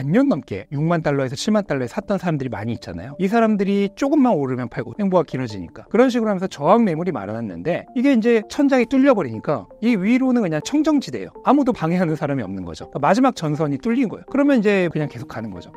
반년 넘게 6만 달러에서 7만 달러에 샀던 사람들이 많이 있잖아요. 이 사람들이 조금만 오르면 팔고 행보가 길어지니까 그런 식으로 하면서 저항 매물이 말아놨는데 이게 이제 천장이 뚫려버리니까 이 위로는 그냥 청정지대예요. 아무도 방해하는 사람이 없는 거죠. 그러니까 마지막 전선이 뚫린 거예요. 그러면 이제 그냥 계속 가는 거죠.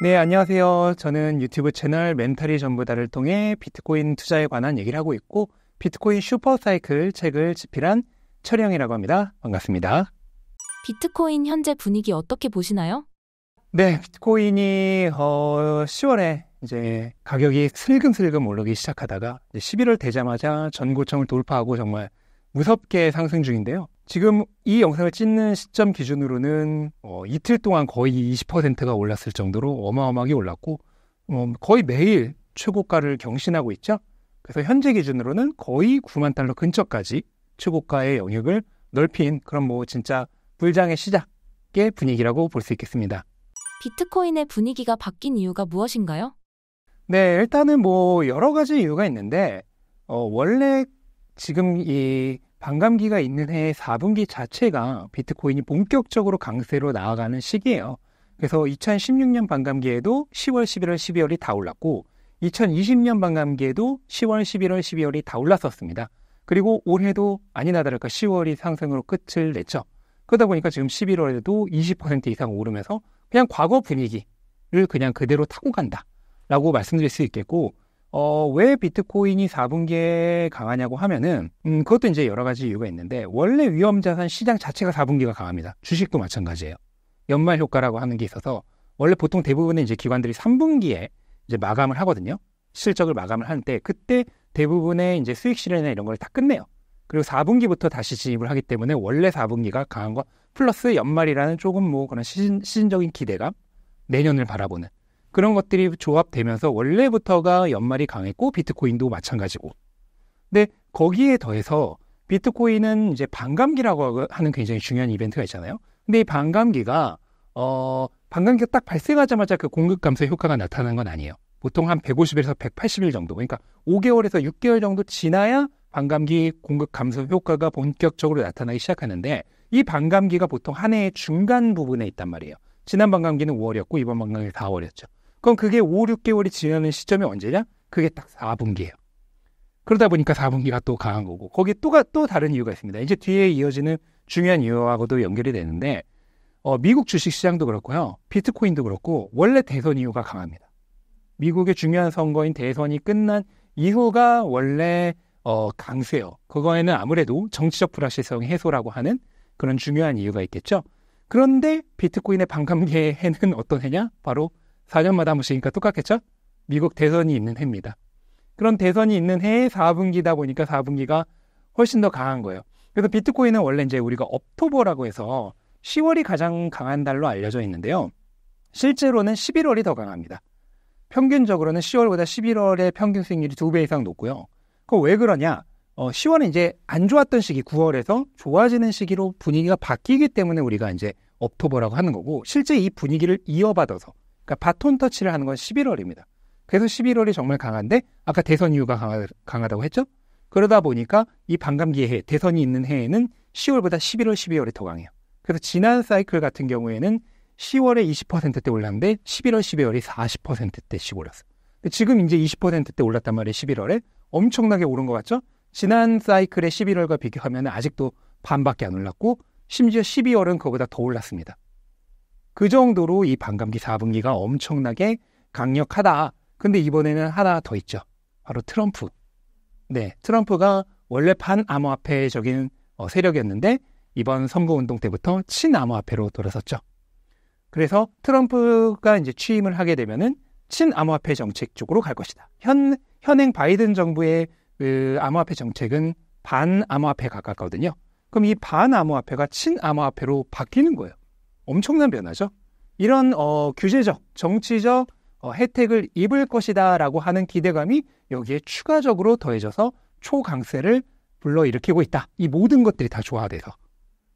네, 안녕하세요. 저는 유튜브 채널 멘탈이 전부다를 통해 비트코인 투자에 관한 얘기를 하고 있고 비트코인 슈퍼사이클 책을 집필한 철영이라고 합니다. 반갑습니다. 비트코인 현재 분위기 어떻게 보시나요? 네, 비트코인이 어, 10월에 이제 가격이 슬금슬금 오르기 시작하다가 11월 되자마자 전고청을 돌파하고 정말 무섭게 상승 중인데요. 지금 이 영상을 찍는 시점 기준으로는 어, 이틀 동안 거의 20%가 올랐을 정도로 어마어마하게 올랐고 어, 거의 매일 최고가를 경신하고 있죠. 그래서 현재 기준으로는 거의 9만 달러 근처까지 최고가의 영역을 넓힌 그런 뭐 진짜 불장의 시작의 분위기라고 볼 수 있겠습니다. 비트코인의 분위기가 바뀐 이유가 무엇인가요? 네, 일단은 뭐 여러 가지 이유가 있는데 어, 원래 지금 이 반감기가 있는 해의 4분기 자체가 비트코인이 본격적으로 강세로 나아가는 시기예요. 그래서 2016년 반감기에도 10월, 11월, 12월이 다 올랐고 2020년 반감기에도 10월, 11월, 12월이 다 올랐었습니다. 그리고 올해도 아니나 다를까 10월이 상승으로 끝을 냈죠. 그러다 보니까 지금 11월에도 20% 이상 오르면서 그냥 과거 분위기를 그냥 그대로 타고 간다라고 말씀드릴 수 있겠고 어, 왜 비트코인이 4분기에 강하냐고 하면은, 음, 그것도 이제 여러 가지 이유가 있는데, 원래 위험자산 시장 자체가 4분기가 강합니다. 주식도 마찬가지예요. 연말 효과라고 하는 게 있어서, 원래 보통 대부분의 이제 기관들이 3분기에 이제 마감을 하거든요. 실적을 마감을 하는데, 그때 대부분의 이제 수익 실현이나 이런 걸 다 끝내요. 그리고 4분기부터 다시 진입을 하기 때문에 원래 4분기가 강한 것, 플러스 연말이라는 조금 뭐 그런 시즌, 시즌적인 기대감, 내년을 바라보는 그런 것들이 조합되면서 원래부터가 연말이 강했고 비트코인도 마찬가지고. 근데 거기에 더해서 비트코인은 이제 반감기라고 하는 굉장히 중요한 이벤트가 있잖아요. 근데 이 반감기가 어 반감기가 딱 발생하자마자 그 공급 감소 효과가 나타난 건 아니에요. 보통 한 150에서 180일 정도, 그러니까 5개월에서 6개월 정도 지나야 반감기 공급 감소 효과가 본격적으로 나타나기 시작하는데 이 반감기가 보통 한 해의 중간 부분에 있단 말이에요. 지난 반감기는 5월이었고 이번 반감기 4월이었죠. 그럼 그게 5, 6개월이 지나는 시점이 언제냐? 그게 딱 4분기예요. 그러다 보니까 4분기가 또 강한 거고 거기 또가 또 다른 이유가 있습니다. 이제 뒤에 이어지는 중요한 이유하고도 연결이 되는데 어, 미국 주식시장도 그렇고요. 비트코인도 그렇고 원래 대선 이유가 강합니다. 미국의 중요한 선거인 대선이 끝난 이후가 원래 어, 강세요. 그거에는 아무래도 정치적 불확실성 해소라고 하는 그런 중요한 이유가 있겠죠. 그런데 비트코인의 반감기에는 어떤 해냐? 바로 4년마다 무시니까 똑같겠죠? 미국 대선이 있는 해입니다. 그런 대선이 있는 해에 4분기다 보니까 4분기가 훨씬 더 강한 거예요. 그래서 비트코인은 원래 이제 우리가 업토버라고 해서 10월이 가장 강한 달로 알려져 있는데요. 실제로는 11월이 더 강합니다. 평균적으로는 10월보다 11월의 평균 수익률이 2배 이상 높고요. 그거 왜 그러냐? 어, 10월은 이제 안 좋았던 시기 9월에서 좋아지는 시기로 분위기가 바뀌기 때문에 우리가 이제 업토버라고 하는 거고 실제 이 분위기를 이어받아서 그러니까 바톤 터치를 하는 건 11월입니다. 그래서 11월이 정말 강한데 아까 대선 이유가 강하, 강하다고 했죠? 그러다 보니까 이 반감기 해, 대선이 있는 해에는 10월보다 11월, 12월이 더 강해요. 그래서 지난 사이클 같은 경우에는 10월에 20%대 올랐는데 11월, 12월이 40%대씩 올랐어. 지금 이제 20%대 올랐단 말이에요. 11월에 엄청나게 오른 것 같죠? 지난 사이클의 11월과 비교하면 아직도 반밖에 안 올랐고 심지어 12월은 그거보다 더 올랐습니다. 그 정도로 이 반감기 4분기가 엄청나게 강력하다. 근데 이번에는 하나 더 있죠. 바로 트럼프. 네, 트럼프가 원래 반암호화폐적인 어, 세력이었는데 이번 선거운동 때부터 친암호화폐로 돌아섰죠. 그래서 트럼프가 이제 취임을 하게 되면은 친암호화폐 정책 쪽으로 갈 것이다. 현, 현행 바이든 정부의 그 암호화폐 정책은 반암호화폐에 가깝거든요. 그럼 이 반암호화폐가 친암호화폐로 바뀌는 거예요. 엄청난 변화죠. 이런 어, 규제적, 정치적 어, 혜택을 입을 것이다라고 하는 기대감이 여기에 추가적으로 더해져서 초강세를 불러일으키고 있다. 이 모든 것들이 다 조화돼서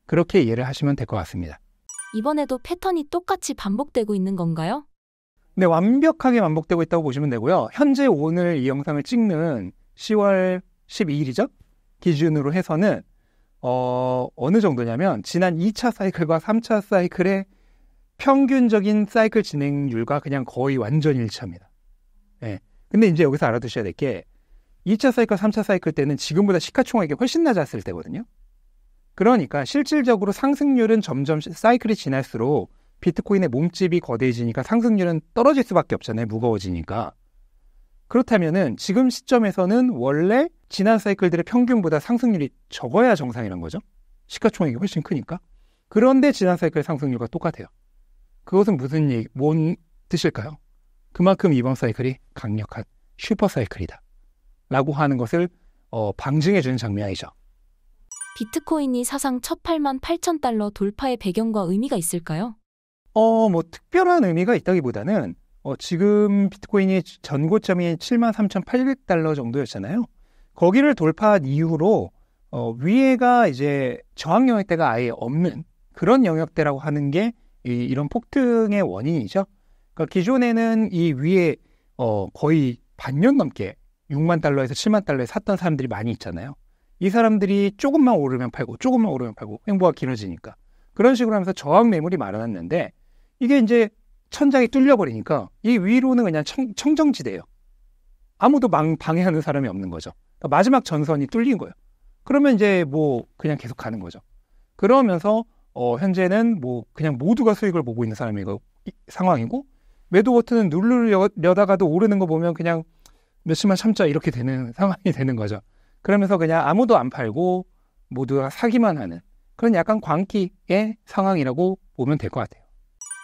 그렇게 이해를 하시면 될 것 같습니다. 이번에도 패턴이 똑같이 반복되고 있는 건가요? 네, 완벽하게 반복되고 있다고 보시면 되고요. 현재 오늘 이 영상을 찍는 10월 12일이죠? 기준으로 해서는 어, 어느 정도냐면 지난 2차 사이클과 3차 사이클의 평균적인 사이클 진행률과 그냥 거의 완전 일치합니다. 예. 근데 이제 여기서 알아두셔야 될 게 2차 사이클, 3차 사이클 때는 지금보다 시가총액이 훨씬 낮았을 때거든요. 그러니까 실질적으로 상승률은 점점 사이클이 지날수록 비트코인의 몸집이 거대해지니까 상승률은 떨어질 수밖에 없잖아요. 무거워지니까. 그렇다면은 지금 시점에서는 원래 지난 사이클들의 평균보다 상승률이 적어야 정상이란 거죠. 시가총액이 훨씬 크니까. 그런데 지난 사이클 상승률과 똑같아요. 그것은 무슨 얘기, 뭔 뜻일까요? 그만큼 이번 사이클이 강력한 슈퍼 사이클이다. 라고 하는 것을 어, 방증해주는 장면이죠. 비트코인이 사상 첫 8만 8천 달러 돌파의 배경과 의미가 있을까요? 어, 뭐 특별한 의미가 있다기보다는 어, 지금 비트코인이 전고점이 73,800달러 정도였잖아요. 거기를 돌파한 이후로 어, 위에가 이제 저항 영역대가 아예 없는 그런 영역대라고 하는 게 이, 런 폭등의 원인이죠. 그러니까 기존에는 이 위에 어, 거의 반년 넘게 6만 달러에서 7만 달러에 샀던 사람들이 많이 있잖아요. 이 사람들이 조금만 오르면 팔고 조금만 오르면 팔고 횡보가 길어지니까 그런 식으로 하면서 저항 매물이 마련했는데 이게 이제 천장이 뚫려버리니까 이 위로는 그냥 청, 청정지대예요. 아무도 망, 방해하는 사람이 없는 거죠. 그러니까 마지막 전선이 뚫린 거예요. 그러면 이제 뭐 그냥 계속 가는 거죠. 그러면서 어, 현재는 뭐 그냥 모두가 수익을 보고 있는 사람이고 상황이고 매도 워튼는 누르려다가도 오르는 거 보면 그냥 몇십만 참자 이렇게 되는 상황이 되는 거죠. 그러면서 그냥 아무도 안 팔고 모두가 사기만 하는 그런 약간 광기의 상황이라고 보면 될 것 같아요.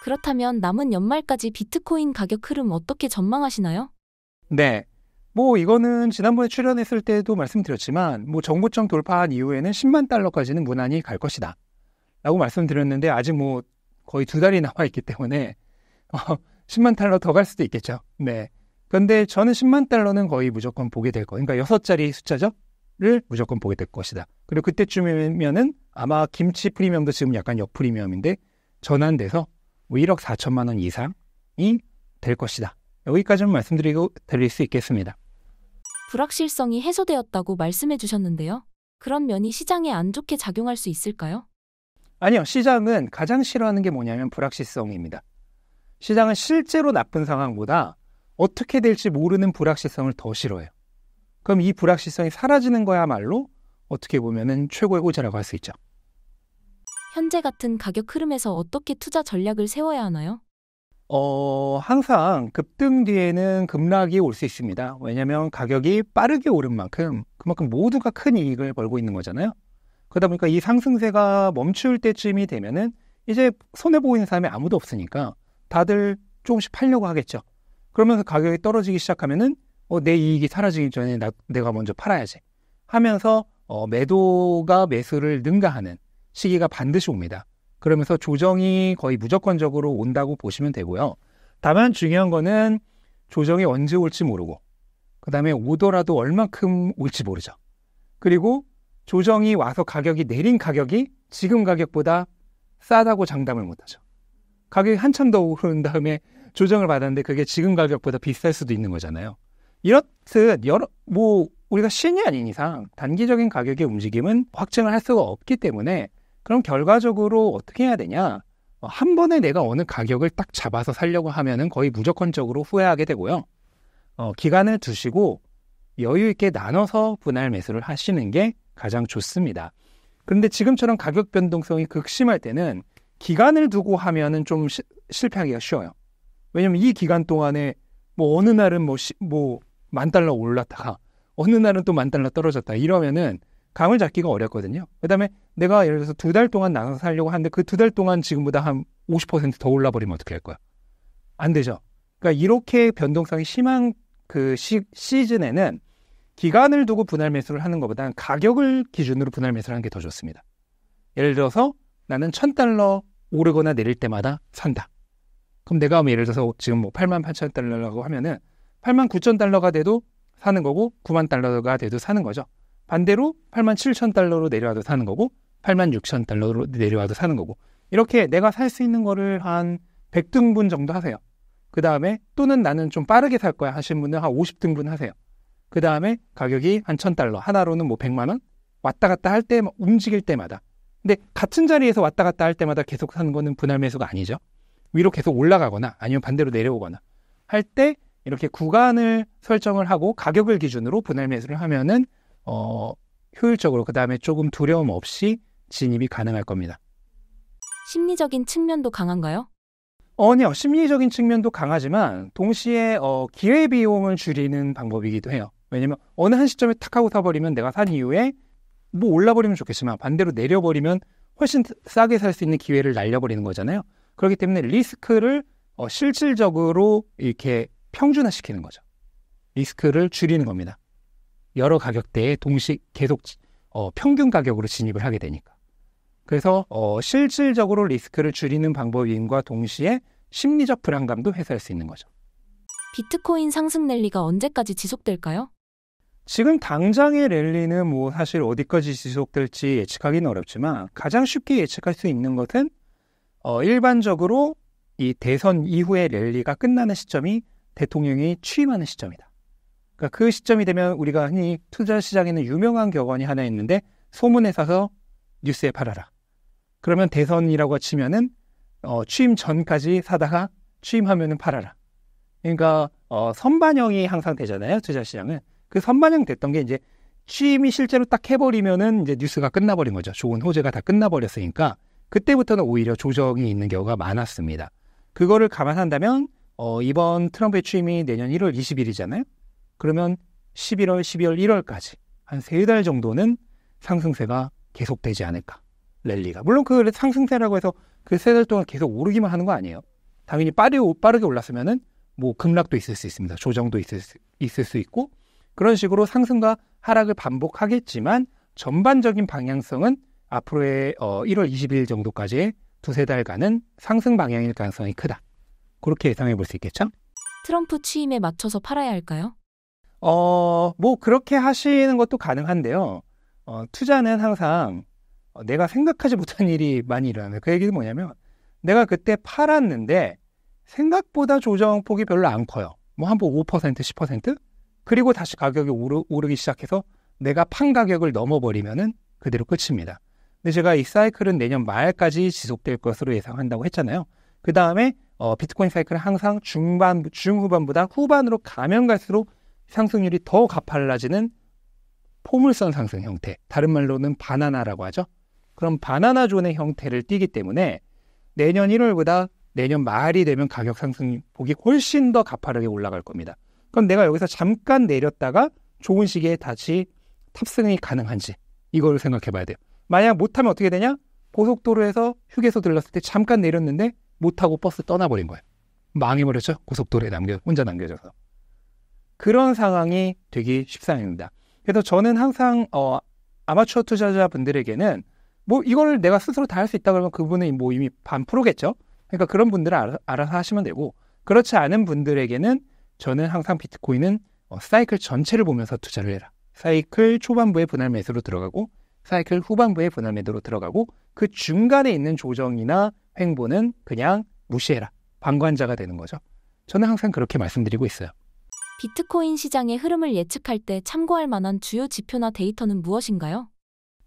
그렇다면 남은 연말까지 비트코인 가격 흐름 어떻게 전망하시나요? 네. 뭐 이거는 지난번에 출연했을 때도 말씀드렸지만 뭐정부청 돌파한 이후에는 10만 달러까지는 무난히 갈 것이다. 라고 말씀드렸는데 아직 뭐 거의 두 달이 남아 있기 때문에 어, 10만 달러 더 갈 수도 있겠죠. 네. 근데 저는 10만 달러는 거의 무조건 보게 될 거. 그러니까 6자리 숫자죠. 를 무조건 보게 될 것이다. 그리고 그때쯤이면은 아마 김치 프리미엄도 지금 약간 역프리미엄인데 전환돼서 1억 뭐 4천만 원 이상이 될 것이다. 여기까지만 말씀드리고 드릴 수 있겠습니다. 불확실성이 해소되었다고 말씀해 주셨는데요. 그런 면이 시장에 안 좋게 작용할 수 있을까요? 아니요. 시장은 가장 싫어하는 게 뭐냐면 불확실성입니다. 시장은 실제로 나쁜 상황보다 어떻게 될지 모르는 불확실성을 더 싫어해요. 그럼 이 불확실성이 사라지는 거야말로 어떻게 보면은 최고의 고자라고 할 수 있죠. 현재 같은 가격 흐름에서 어떻게 투자 전략을 세워야 하나요? 어, 항상 급등 뒤에는 급락이 올 수 있습니다. 왜냐하면 가격이 빠르게 오른 만큼 그만큼 모두가 큰 이익을 벌고 있는 거잖아요. 그러다 보니까 이 상승세가 멈출 때쯤이 되면은 이제 손해 보이는 사람이 아무도 없으니까 다들 조금씩 팔려고 하겠죠. 그러면서 가격이 떨어지기 시작하면은 어, 내 이익이 사라지기 전에 나, 내가 먼저 팔아야지 하면서 어, 매도가 매수를 능가하는 시기가 반드시 옵니다. 그러면서 조정이 거의 무조건적으로 온다고 보시면 되고요. 다만 중요한 거는 조정이 언제 올지 모르고 그 다음에 오더라도 얼만큼 올지 모르죠. 그리고 조정이 와서 가격이 내린 가격이 지금 가격보다 싸다고 장담을 못하죠. 가격이 한참 더 오른 다음에 조정을 받았는데 그게 지금 가격보다 비쌀 수도 있는 거잖아요. 이렇듯 여러 뭐 우리가 신이 아닌 이상 단기적인 가격의 움직임은 확증을 할 수가 없기 때문에 그럼 결과적으로 어떻게 해야 되냐? 어, 한 번에 내가 어느 가격을 딱 잡아서 살려고 하면은 거의 무조건적으로 후회하게 되고요. 어, 기간을 두시고 여유 있게 나눠서 분할 매수를 하시는 게 가장 좋습니다. 그런데 지금처럼 가격 변동성이 극심할 때는 기간을 두고 하면은 좀 시, 실패하기가 쉬워요. 왜냐면 이 기간 동안에 뭐 어느 날은 뭐, 뭐, 만 달러 올랐다가 어느 날은 또 만 달러 떨어졌다 이러면은 감을 잡기가 어렵거든요. 그다음에 내가 예를 들어서 두 달 동안 나눠서 살려고 하는데 그 두 달 동안 지금보다 한 50%더 올라버리면 어떻게 할 거야? 안 되죠. 그러니까 이렇게 변동성이 심한 그 시, 시즌에는 기간을 두고 분할 매수를 하는 것보다는 가격을 기준으로 분할 매수를 하는 게 더 좋습니다. 예를 들어서 나는 천달러 오르거나 내릴 때마다 산다. 그럼 내가 뭐 예를 들어서 지금 뭐 8만 8천 달러라고 하면은 8만 9천 달러가 돼도 사는 거고 9만 달러가 돼도 사는 거죠. 반대로 8만 7천 달러로 내려와도 사는 거고 8만 6천 달러로 내려와도 사는 거고 이렇게 내가 살 수 있는 거를 한 100등분 정도 하세요. 그 다음에 또는 나는 좀 빠르게 살 거야 하신 분은 한 50등분 하세요. 그 다음에 가격이 한 1000달러 하나로는 뭐 100만 원 왔다 갔다 할 때 움직일 때마다 근데 같은 자리에서 왔다 갔다 할 때마다 계속 사는 거는 분할 매수가 아니죠. 위로 계속 올라가거나 아니면 반대로 내려오거나 할 때 이렇게 구간을 설정을 하고 가격을 기준으로 분할 매수를 하면은 어, 효율적으로 그 다음에 조금 두려움 없이 진입이 가능할 겁니다. 심리적인 측면도 강한가요? 아니요. 심리적인 측면도 강하지만 동시에 어, 기회 비용을 줄이는 방법이기도 해요. 왜냐면 어느 한 시점에 탁 하고 사버리면 내가 산 이후에 뭐 올라버리면 좋겠지만 반대로 내려버리면 훨씬 싸게 살 수 있는 기회를 날려버리는 거잖아요. 그렇기 때문에 리스크를 어, 실질적으로 이렇게 평준화시키는 거죠. 리스크를 줄이는 겁니다. 여러 가격대에 동시 계속 어, 평균 가격으로 진입을 하게 되니까. 그래서 어, 실질적으로 리스크를 줄이는 방법인과 동시에 심리적 불안감도 해소할 수 있는 거죠. 비트코인 상승 랠리가 언제까지 지속될까요? 지금 당장의 랠리는 뭐 사실 어디까지 지속될지 예측하기는 어렵지만 가장 쉽게 예측할 수 있는 것은 어, 일반적으로 이 대선 이후의 랠리가 끝나는 시점이 대통령이 취임하는 시점이다. 그러니까 그 시점이 되면 우리가 흔히 투자 시장에는 유명한 격언이 하나 있는데 소문에 사서 뉴스에 팔아라. 그러면 대선이라고 치면은 어, 취임 전까지 사다가 취임하면은 팔아라. 그러니까 어, 선반영이 항상 되잖아요 투자 시장은 그 선반영 됐던 게 이제 취임이 실제로 딱 해버리면은 이제 뉴스가 끝나버린 거죠. 좋은 호재가 다 끝나버렸으니까 그때부터는 오히려 조정이 있는 경우가 많았습니다. 그거를 감안한다면 어, 이번 트럼프의 취임이 내년 1월 20일이잖아요. 그러면 11월, 12월, 1월까지 한 세 달 정도는 상승세가 계속되지 않을까. 랠리가. 물론 그 상승세라고 해서 그 세 달 동안 계속 오르기만 하는 거 아니에요. 당연히 빠르게, 빠르게 올랐으면은 뭐 급락도 있을 수 있습니다. 조정도 있을 수, 있을 수 있고 그런 식으로 상승과 하락을 반복하겠지만 전반적인 방향성은 앞으로의 어, 1월 20일 정도까지의 두세 달간은 상승 방향일 가능성이 크다. 그렇게 예상해 볼 수 있겠죠? 트럼프 취임에 맞춰서 팔아야 할까요? 어, 뭐 그렇게 하시는 것도 가능한데요. 어, 투자는 항상 어, 내가 생각하지 못한 일이 많이 일어나요. 그 얘기는 뭐냐면 내가 그때 팔았는데 생각보다 조정폭이 별로 안 커요. 뭐 한 번 5%, 10%? 그리고 다시 가격이 오르, 오르기 시작해서 내가 판 가격을 넘어버리면은 그대로 끝입니다. 근데 제가 이 사이클은 내년 말까지 지속될 것으로 예상한다고 했잖아요. 그 다음에 어, 비트코인 사이클은 항상 중반, 중후반보다 후반으로 가면 갈수록 상승률이 더 가팔라지는 포물선 상승 형태, 다른 말로는 바나나라고 하죠. 그럼 바나나 존의 형태를 띠기 때문에 내년 1월보다 내년 말이 되면 가격 상승폭이 훨씬 더 가파르게 올라갈 겁니다. 그럼 내가 여기서 잠깐 내렸다가 좋은 시기에 다시 탑승이 가능한지 이걸 생각해 봐야 돼요. 만약 못하면 어떻게 되냐? 고속도로에서 휴게소 들렀을 때 잠깐 내렸는데 못하고 버스 떠나버린 거예요. 망해버렸죠? 고속도로에 남겨, 혼자 남겨져서. 그런 상황이 되기 쉽상입니다. 그래서 저는 항상 어, 아마추어 투자자분들에게는 뭐 이걸 내가 스스로 다 할 수 있다 그러면 그분은 뭐 이미 반 프로겠죠. 그러니까 그런 분들은 알아, 알아서 하시면 되고 그렇지 않은 분들에게는 저는 항상 비트코인은 어, 사이클 전체를 보면서 투자를 해라. 사이클 초반부에 분할 매수로 들어가고 사이클 후반부에 분할 매도로 들어가고 그 중간에 있는 조정이나 횡보는 그냥 무시해라. 방관자가 되는 거죠. 저는 항상 그렇게 말씀드리고 있어요. 비트코인 시장의 흐름을 예측할 때 참고할 만한 주요 지표나 데이터는 무엇인가요?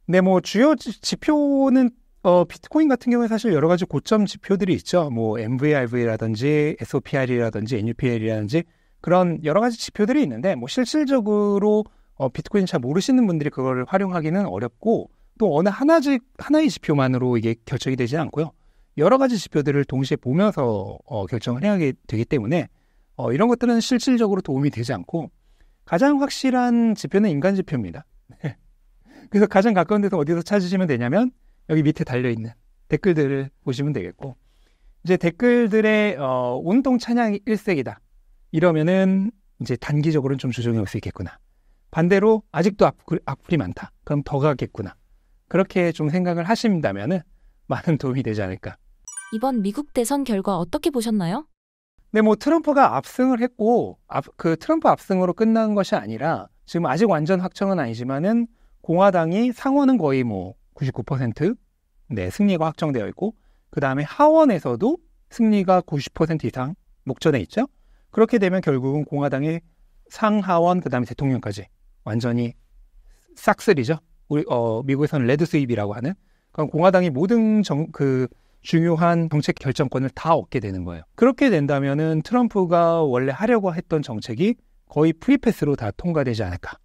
네, 뭐 주요 지, 지표는 어, 비트코인 같은 경우에 사실 여러 가지 고점 지표들이 있죠. 뭐 MVRV라든지 SOPR이라든지 NUPL이라든지 그런 여러 가지 지표들이 있는데 뭐 실질적으로 어, 비트코인 잘 모르시는 분들이 그걸 활용하기는 어렵고 또 어느 하나지 하나의 지표만으로 이게 결정이 되지 않고요. 여러 가지 지표들을 동시에 보면서 어, 결정을 해야 되기 때문에 어, 이런 것들은 실질적으로 도움이 되지 않고 가장 확실한 지표는 인간 지표입니다. 네. 그래서 가장 가까운 데서 어디서 찾으시면 되냐면 여기 밑에 달려 있는 댓글들을 보시면 되겠고 이제 댓글들의 어, 운동 찬양 일색이다 이러면은 이제 단기적으로는 좀 조정이 올 수 있겠구나. 반대로 아직도 악플, 악플이 많다. 그럼 더 가겠구나. 그렇게 좀 생각을 하신다면은 많은 도움이 되지 않을까. 이번 미국 대선 결과 어떻게 보셨나요? 근데 네, 뭐 트럼프가 압승을 했고 앞, 그 트럼프 압승으로 끝난 것이 아니라 지금 아직 완전 확정은 아니지만은 공화당이 상원은 거의 뭐 99% 네, 승리가 확정되어 있고 그 다음에 하원에서도 승리가 90% 이상 목전에 있죠. 그렇게 되면 결국은 공화당이 상하원 그 다음에 대통령까지 완전히 싹쓸이죠. 우리 어, 미국에서는 레드 스윕이라고 하는 그럼 공화당이 모든 정, 그 중요한 정책 결정권을 다 얻게 되는 거예요. 그렇게 된다면은 트럼프가 원래 하려고 했던 정책이 거의 프리패스로 다 통과되지 않을까.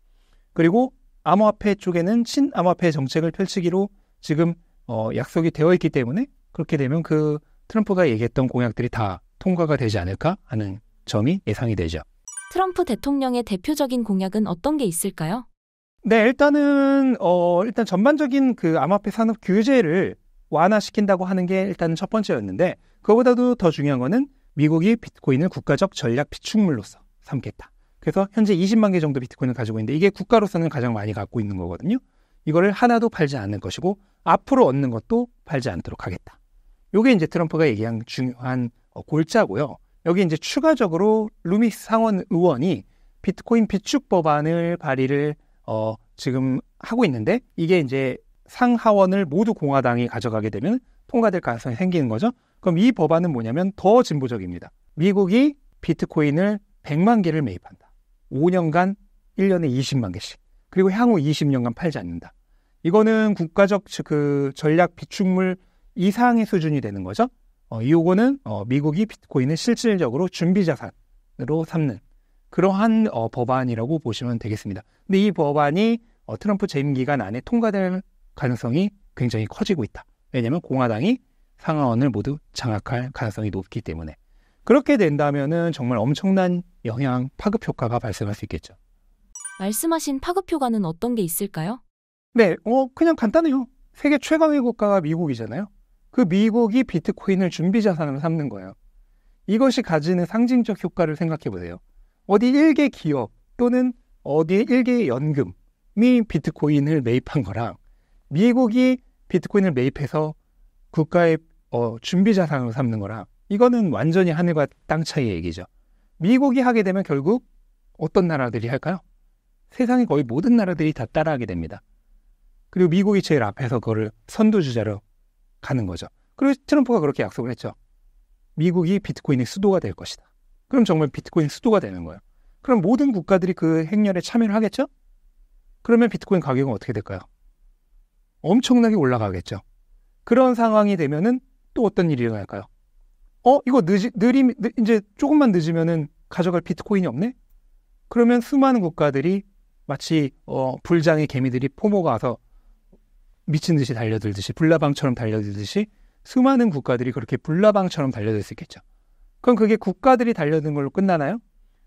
그리고 암호화폐 쪽에는 친암호화폐 정책을 펼치기로 지금 어, 약속이 되어 있기 때문에 그렇게 되면 그 트럼프가 얘기했던 공약들이 다 통과가 되지 않을까 하는 점이 예상이 되죠. 트럼프 대통령의 대표적인 공약은 어떤 게 있을까요? 네, 일단은 어 일단 전반적인 그 암호화폐 산업 규제를 완화시킨다고 하는 게 일단 첫 번째였는데 그거보다도 더 중요한 거는 미국이 비트코인을 국가적 전략 비축물로서 삼겠다. 그래서 현재 20만 개 정도 비트코인을 가지고 있는데 이게 국가로서는 가장 많이 갖고 있는 거거든요. 이거를 하나도 팔지 않을 것이고 앞으로 얻는 것도 팔지 않도록 하겠다. 요게 이제 트럼프가 얘기한 중요한 어, 골자고요. 여기 이제 추가적으로 루미스 상원 의원이 비트코인 비축 법안을 발의를 어, 지금 하고 있는데 이게 이제 상하원을 모두 공화당이 가져가게 되면 통과될 가능성이 생기는 거죠. 그럼 이 법안은 뭐냐면 더 진보적입니다. 미국이 비트코인을 100만 개를 매입한다. 5년간 1년에 20만 개씩. 그리고 향후 20년간 팔지 않는다. 이거는 국가적 그 전략 비축물 이상의 수준이 되는 거죠. 어, 이거는 어, 미국이 비트코인을 실질적으로 준비 자산으로 삼는 그러한 어, 법안이라고 보시면 되겠습니다. 근데 이 법안이 어, 트럼프 재임 기간 안에 통과될 가능성이 굉장히 커지고 있다. 왜냐하면 공화당이 상하원을 모두 장악할 가능성이 높기 때문에 그렇게 된다면은 정말 엄청난 영향 파급 효과가 발생할 수 있겠죠. 말씀하신 파급 효과는 어떤 게 있을까요? 네, 어 그냥 간단해요. 세계 최강의 국가가 미국이잖아요. 그 미국이 비트코인을 준비 자산으로 삼는 거예요. 이것이 가지는 상징적 효과를 생각해 보세요. 어디 일개 기업 또는 어디 일개의 연금이 비트코인을 매입한 거랑 미국이 비트코인을 매입해서 국가의 어, 준비 자산으로 삼는 거라 이거는 완전히 하늘과 땅 차이의 얘기죠. 미국이 하게 되면 결국 어떤 나라들이 할까요? 세상의 거의 모든 나라들이 다 따라하게 됩니다. 그리고 미국이 제일 앞에서 그거를 선두주자로 가는 거죠. 그리고 트럼프가 그렇게 약속을 했죠. 미국이 비트코인의 수도가 될 것이다. 그럼 정말 비트코인 수도가 되는 거예요. 그럼 모든 국가들이 그 행렬에 참여를 하겠죠? 그러면 비트코인 가격은 어떻게 될까요? 엄청나게 올라가겠죠. 그런 상황이 되면은 또 어떤 일이 일어날까요? 어, 이거 늦이, 느림, 늦, 이제 조금만 늦으면은 가져갈 비트코인이 없네? 그러면 수많은 국가들이 마치 어, 불장의 개미들이 포모가 와서 미친 듯이 달려들듯이 불나방처럼 달려들듯이 수많은 국가들이 그렇게 불나방처럼 달려들 수 있겠죠. 그럼 그게 국가들이 달려든 걸로 끝나나요?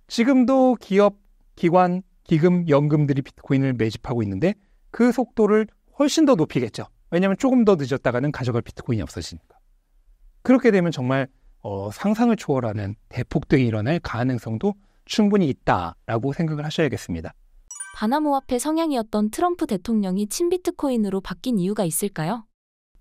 지금도 기업, 기관, 기금, 연금들이 비트코인을 매집하고 있는데 그 속도를 훨씬 더 높이겠죠. 왜냐하면 조금 더 늦었다가는 가져갈 비트코인이 없어지니까. 그렇게 되면 정말 어, 상상을 초월하는 대폭등이 일어날 가능성도 충분히 있다라고 생각을 하셔야겠습니다. 바나모화폐 성향이었던 트럼프 대통령이 친비트코인으로 바뀐 이유가 있을까요?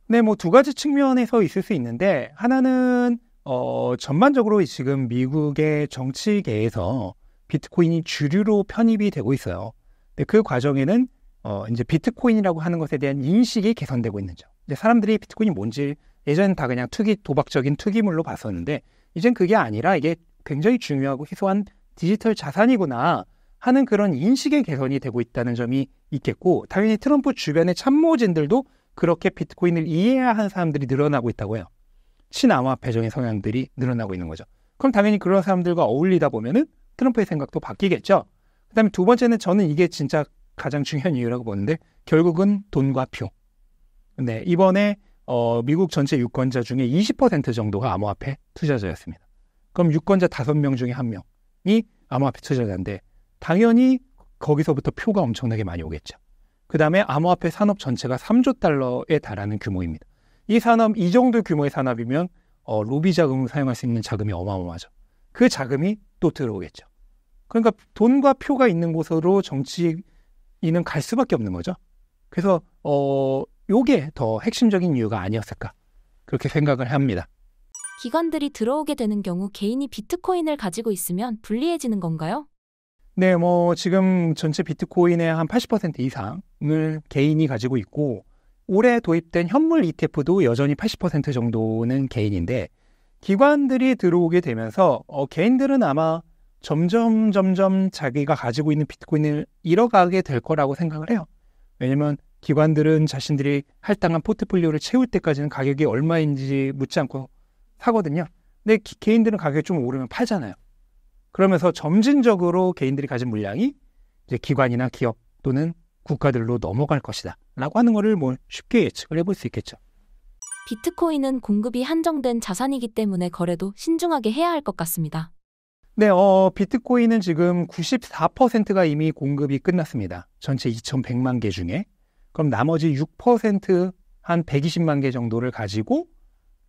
네, 뭐 두 가지 측면에서 있을 수 있는데 하나는 어, 전반적으로 지금 미국의 정치계에서 비트코인이 주류로 편입이 되고 있어요. 그 과정에는 어, 이제 비트코인이라고 하는 것에 대한 인식이 개선되고 있는 점. 이제 사람들이 비트코인이 뭔지 예전엔 다 그냥 투기 도박적인 투기물로 봤었는데 이젠 그게 아니라 이게 굉장히 중요하고 희소한 디지털 자산이구나 하는 그런 인식의 개선이 되고 있다는 점이 있겠고 당연히 트럼프 주변의 참모진들도 그렇게 비트코인을 이해해야 하는 사람들이 늘어나고 있다고 해요. 친아마 배정의 성향들이 늘어나고 있는 거죠. 그럼 당연히 그런 사람들과 어울리다 보면은 트럼프의 생각도 바뀌겠죠. 그다음에 두 번째는 저는 이게 진짜 가장 중요한 이유라고 보는데 결국은 돈과 표. 네, 이번에 어, 미국 전체 유권자 중에 20% 정도가 암호화폐 투자자였습니다. 그럼 유권자 5명 중에 1명이 암호화폐 투자자인데 당연히 거기서부터 표가 엄청나게 많이 오겠죠. 그 다음에 암호화폐 산업 전체가 3조 달러에 달하는 규모입니다. 이 산업, 이 정도 규모의 산업이면 어, 로비 자금을 사용할 수 있는 자금이 어마어마하죠. 그 자금이 또 들어오겠죠. 그러니까 돈과 표가 있는 곳으로 정치 이는 갈 수밖에 없는 거죠. 그래서 어 요게 더 핵심적인 이유가 아니었을까 그렇게 생각을 합니다. 기관들이 들어오게 되는 경우 개인이 비트코인을 가지고 있으면 불리해지는 건가요? 네, 뭐 지금 전체 비트코인의 한 80% 이상을 개인이 가지고 있고 올해 도입된 현물 ETF도 여전히 80% 정도는 개인인데 기관들이 들어오게 되면서 어, 개인들은 아마 점점 점점 자기가 가지고 있는 비트코인을 잃어가게 될 거라고 생각을 해요. 왜냐면 기관들은 자신들이 할당한 포트폴리오를 채울 때까지는 가격이 얼마인지 묻지 않고 사거든요. 근데 기, 개인들은 가격이 좀 오르면 팔잖아요. 그러면서 점진적으로 개인들이 가진 물량이 이제 기관이나 기업 또는 국가들로 넘어갈 것이다. 라고 하는 거를 뭐 쉽게 예측을 해볼 수 있겠죠. 비트코인은 공급이 한정된 자산이기 때문에 거래도 신중하게 해야 할 것 같습니다. 네, 어, 비트코인은 지금 94%가 이미 공급이 끝났습니다. 전체 2,100만 개 중에. 그럼 나머지 6%한 120만 개 정도를 가지고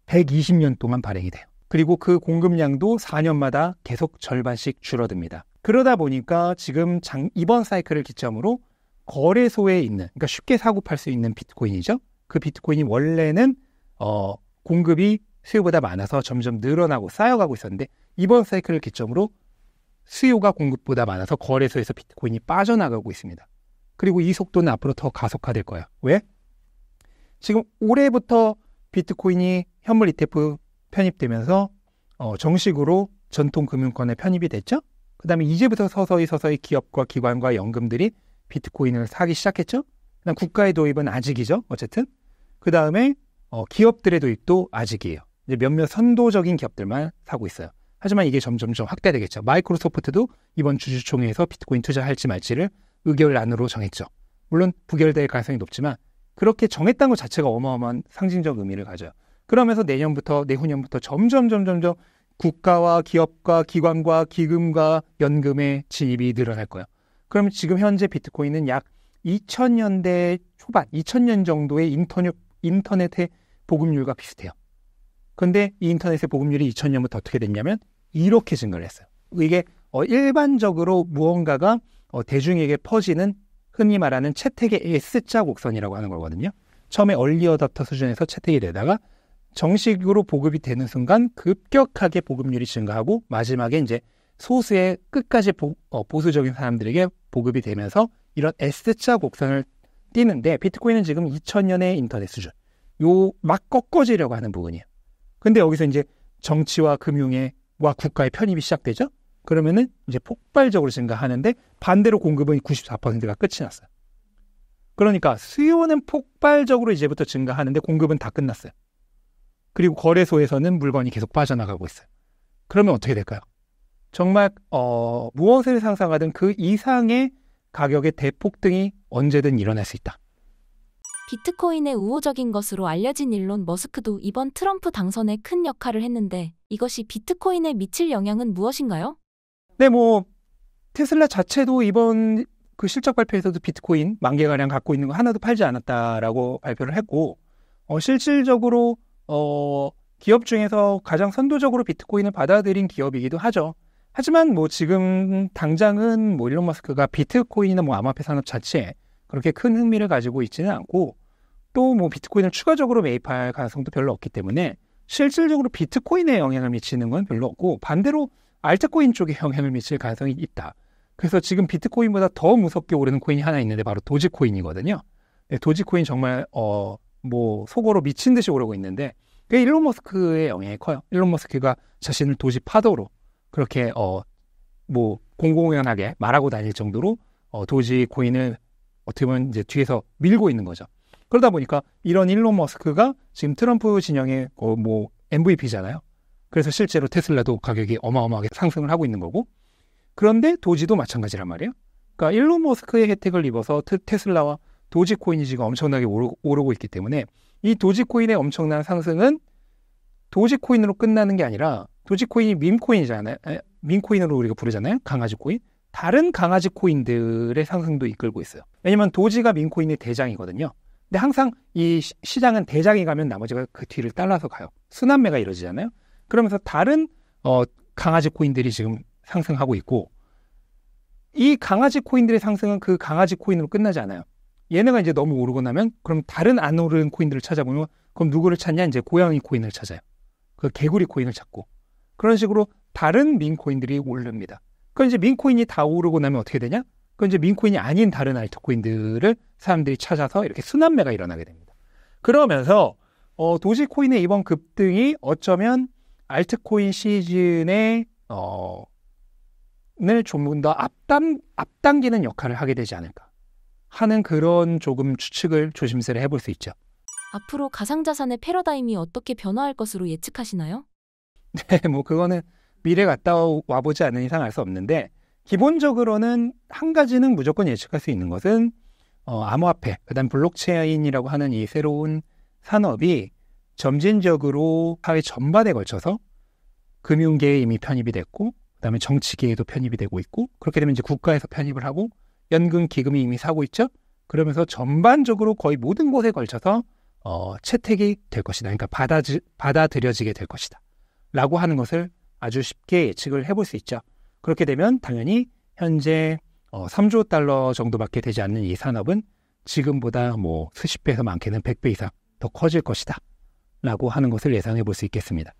120년 동안 발행이 돼요. 그리고 그 공급량도 4년마다 계속 절반씩 줄어듭니다. 그러다 보니까 지금 장, 이번 사이클을 기점으로 거래소에 있는, 그러니까 쉽게 사고 팔 수 있는 비트코인이죠. 그 비트코인이 원래는 어, 공급이 수요보다 많아서 점점 늘어나고 쌓여가고 있었는데 이번 사이클을 기점으로 수요가 공급보다 많아서 거래소에서 비트코인이 빠져나가고 있습니다. 그리고 이 속도는 앞으로 더 가속화될 거야. 왜? 지금 올해부터 비트코인이 현물 ETF 편입되면서 어, 정식으로 전통 금융권에 편입이 됐죠? 그 다음에 이제부터 서서히 서서히 기업과 기관과 연금들이 비트코인을 사기 시작했죠? 그다음 국가의 도입은 아직이죠? 어쨌든. 그 다음에 어, 기업들의 도입도 아직이에요. 이제 몇몇 선도적인 기업들만 사고 있어요. 하지만 이게 점점점 확대되겠죠. 마이크로소프트도 이번 주주총회에서 비트코인 투자할지 말지를 의결 안으로 정했죠. 물론 부결될 가능성이 높지만 그렇게 정했던것 자체가 어마어마한 상징적 의미를 가져요. 그러면서 내년부터 내후년부터 점점 점점 점 국가와 기업과 기관과 기금과 연금의 진입이 늘어날 거예요. 그럼 지금 현재 비트코인은 약 2000년대 초반, 2000년 정도의 인터넷, 인터넷의 보급률과 비슷해요. 근데 이 인터넷의 보급률이 2000년부터 어떻게 됐냐면 이렇게 증가를 했어요. 이게 어, 일반적으로 무언가가 어, 대중에게 퍼지는 흔히 말하는 채택의 S자 곡선이라고 하는 거거든요. 처음에 얼리어답터 수준에서 채택이 되다가 정식으로 보급이 되는 순간 급격하게 보급률이 증가하고 마지막에 이제 소수의 끝까지 보, 어, 보수적인 사람들에게 보급이 되면서 이런 S자 곡선을 띄는데 비트코인은 지금 2000년의 인터넷 수준 요 막 꺾어지려고 하는 부분이에요. 근데 여기서 이제 정치와 금융의 와 국가의 편입이 시작되죠. 그러면은 이제 폭발적으로 증가하는데 반대로 공급은 94%가 끝이 났어요. 그러니까 수요는 폭발적으로 이제부터 증가하는데 공급은 다 끝났어요. 그리고 거래소에서는 물건이 계속 빠져나가고 있어요. 그러면 어떻게 될까요? 정말 어, 무엇을 상상하든 그 이상의 가격의 대폭등이 언제든 일어날 수 있다. 비트코인의 우호적인 것으로 알려진 일론 머스크도 이번 트럼프 당선에 큰 역할을 했는데 이것이 비트코인에 미칠 영향은 무엇인가요? 네, 뭐 테슬라 자체도 이번 그 실적 발표에서도 비트코인 만 개가량 갖고 있는 거 하나도 팔지 않았다라고 발표를 했고 어, 실질적으로 어, 기업 중에서 가장 선도적으로 비트코인을 받아들인 기업이기도 하죠. 하지만 뭐 지금 당장은 뭐 일론 머스크가 비트코인이나 뭐 암호화폐 산업 자체에 그렇게 큰 흥미를 가지고 있지는 않고 또뭐 비트코인을 추가적으로 매입할 가능성도 별로 없기 때문에 실질적으로 비트코인에 영향을 미치는 건 별로 없고 반대로 알트코인 쪽에 영향을 미칠 가능성이 있다. 그래서 지금 비트코인보다 더 무섭게 오르는 코인이 하나 있는데 바로 도지코인이거든요. 네, 도지코인 정말 어뭐속으로 미친 듯이 오르고 있는데 그 일론 머스크의 영향이 커요. 일론 머스크가 자신을 도지 파도로 그렇게 어뭐 공공연하게 말하고 다닐 정도로 어 도지 코인을 어떻게 보면 이제 뒤에서 밀고 있는 거죠. 그러다 보니까 이런 일론 머스크가 지금 트럼프 진영의 어, 뭐 MVP잖아요. 그래서 실제로 테슬라도 가격이 어마어마하게 상승을 하고 있는 거고 그런데 도지도 마찬가지란 말이에요. 그러니까 일론 머스크의 혜택을 입어서 테슬라와 도지코인이 지금 엄청나게 오르, 오르고 있기 때문에 이 도지코인의 엄청난 상승은 도지코인으로 끝나는 게 아니라 도지코인이 민코인이잖아요. 민코인으로 우리가 부르잖아요. 강아지 코인. 다른 강아지 코인들의 상승도 이끌고 있어요. 왜냐면 도지가 민코인의 대장이거든요. 근데 항상 이 시장은 대장이 가면 나머지가 그 뒤를 따라서 가요. 순환매가 이루어지잖아요. 그러면서 다른 어, 강아지 코인들이 지금 상승하고 있고 이 강아지 코인들의 상승은 그 강아지 코인으로 끝나지 않아요. 얘네가 이제 너무 오르고 나면 그럼 다른 안오르는 코인들을 찾아보면 그럼 누구를 찾냐 이제 고양이 코인을 찾아요. 그 개구리 코인을 찾고 그런 식으로 다른 민 코인들이 오릅니다. 그럼 이제 민 코인이 다 오르고 나면 어떻게 되냐? 그 이제 민코인이 아닌 다른 알트코인들을 사람들이 찾아서 이렇게 순환매가 일어나게 됩니다. 그러면서 어, 도지코인의 이번 급등이 어쩌면 알트코인 시즌에 어, 을조더 앞당, 앞당기는 역할을 하게 되지 않을까 하는 그런 조금 추측을 조심스레 해볼 수 있죠. 앞으로 가상자산의 패러다임이 어떻게 변화할 것으로 예측하시나요? 네, 뭐 그거는 미래 갔다 와보지 않은 이상 알 수 없는데 기본적으로는 한 가지는 무조건 예측할 수 있는 것은 어, 암호화폐, 그다음 블록체인이라고 하는 이 새로운 산업이 점진적으로 사회 전반에 걸쳐서 금융계에 이미 편입이 됐고, 그다음에 정치계에도 편입이 되고 있고, 그렇게 되면 이제 국가에서 편입을 하고 연금 기금이 이미 사고 있죠. 그러면서 전반적으로 거의 모든 곳에 걸쳐서 어, 채택이 될 것이다. 그러니까 받아 받아들여지게 될 것이다. 라고 하는 것을 아주 쉽게 예측을 해볼 수 있죠. 그렇게 되면 당연히 현재 어, 3조 달러 정도밖에 되지 않는 이 산업은 지금보다 뭐 수십 배에서 많게는 100배 이상 더 커질 것이다. 라고 하는 것을 예상해 볼 수 있겠습니다.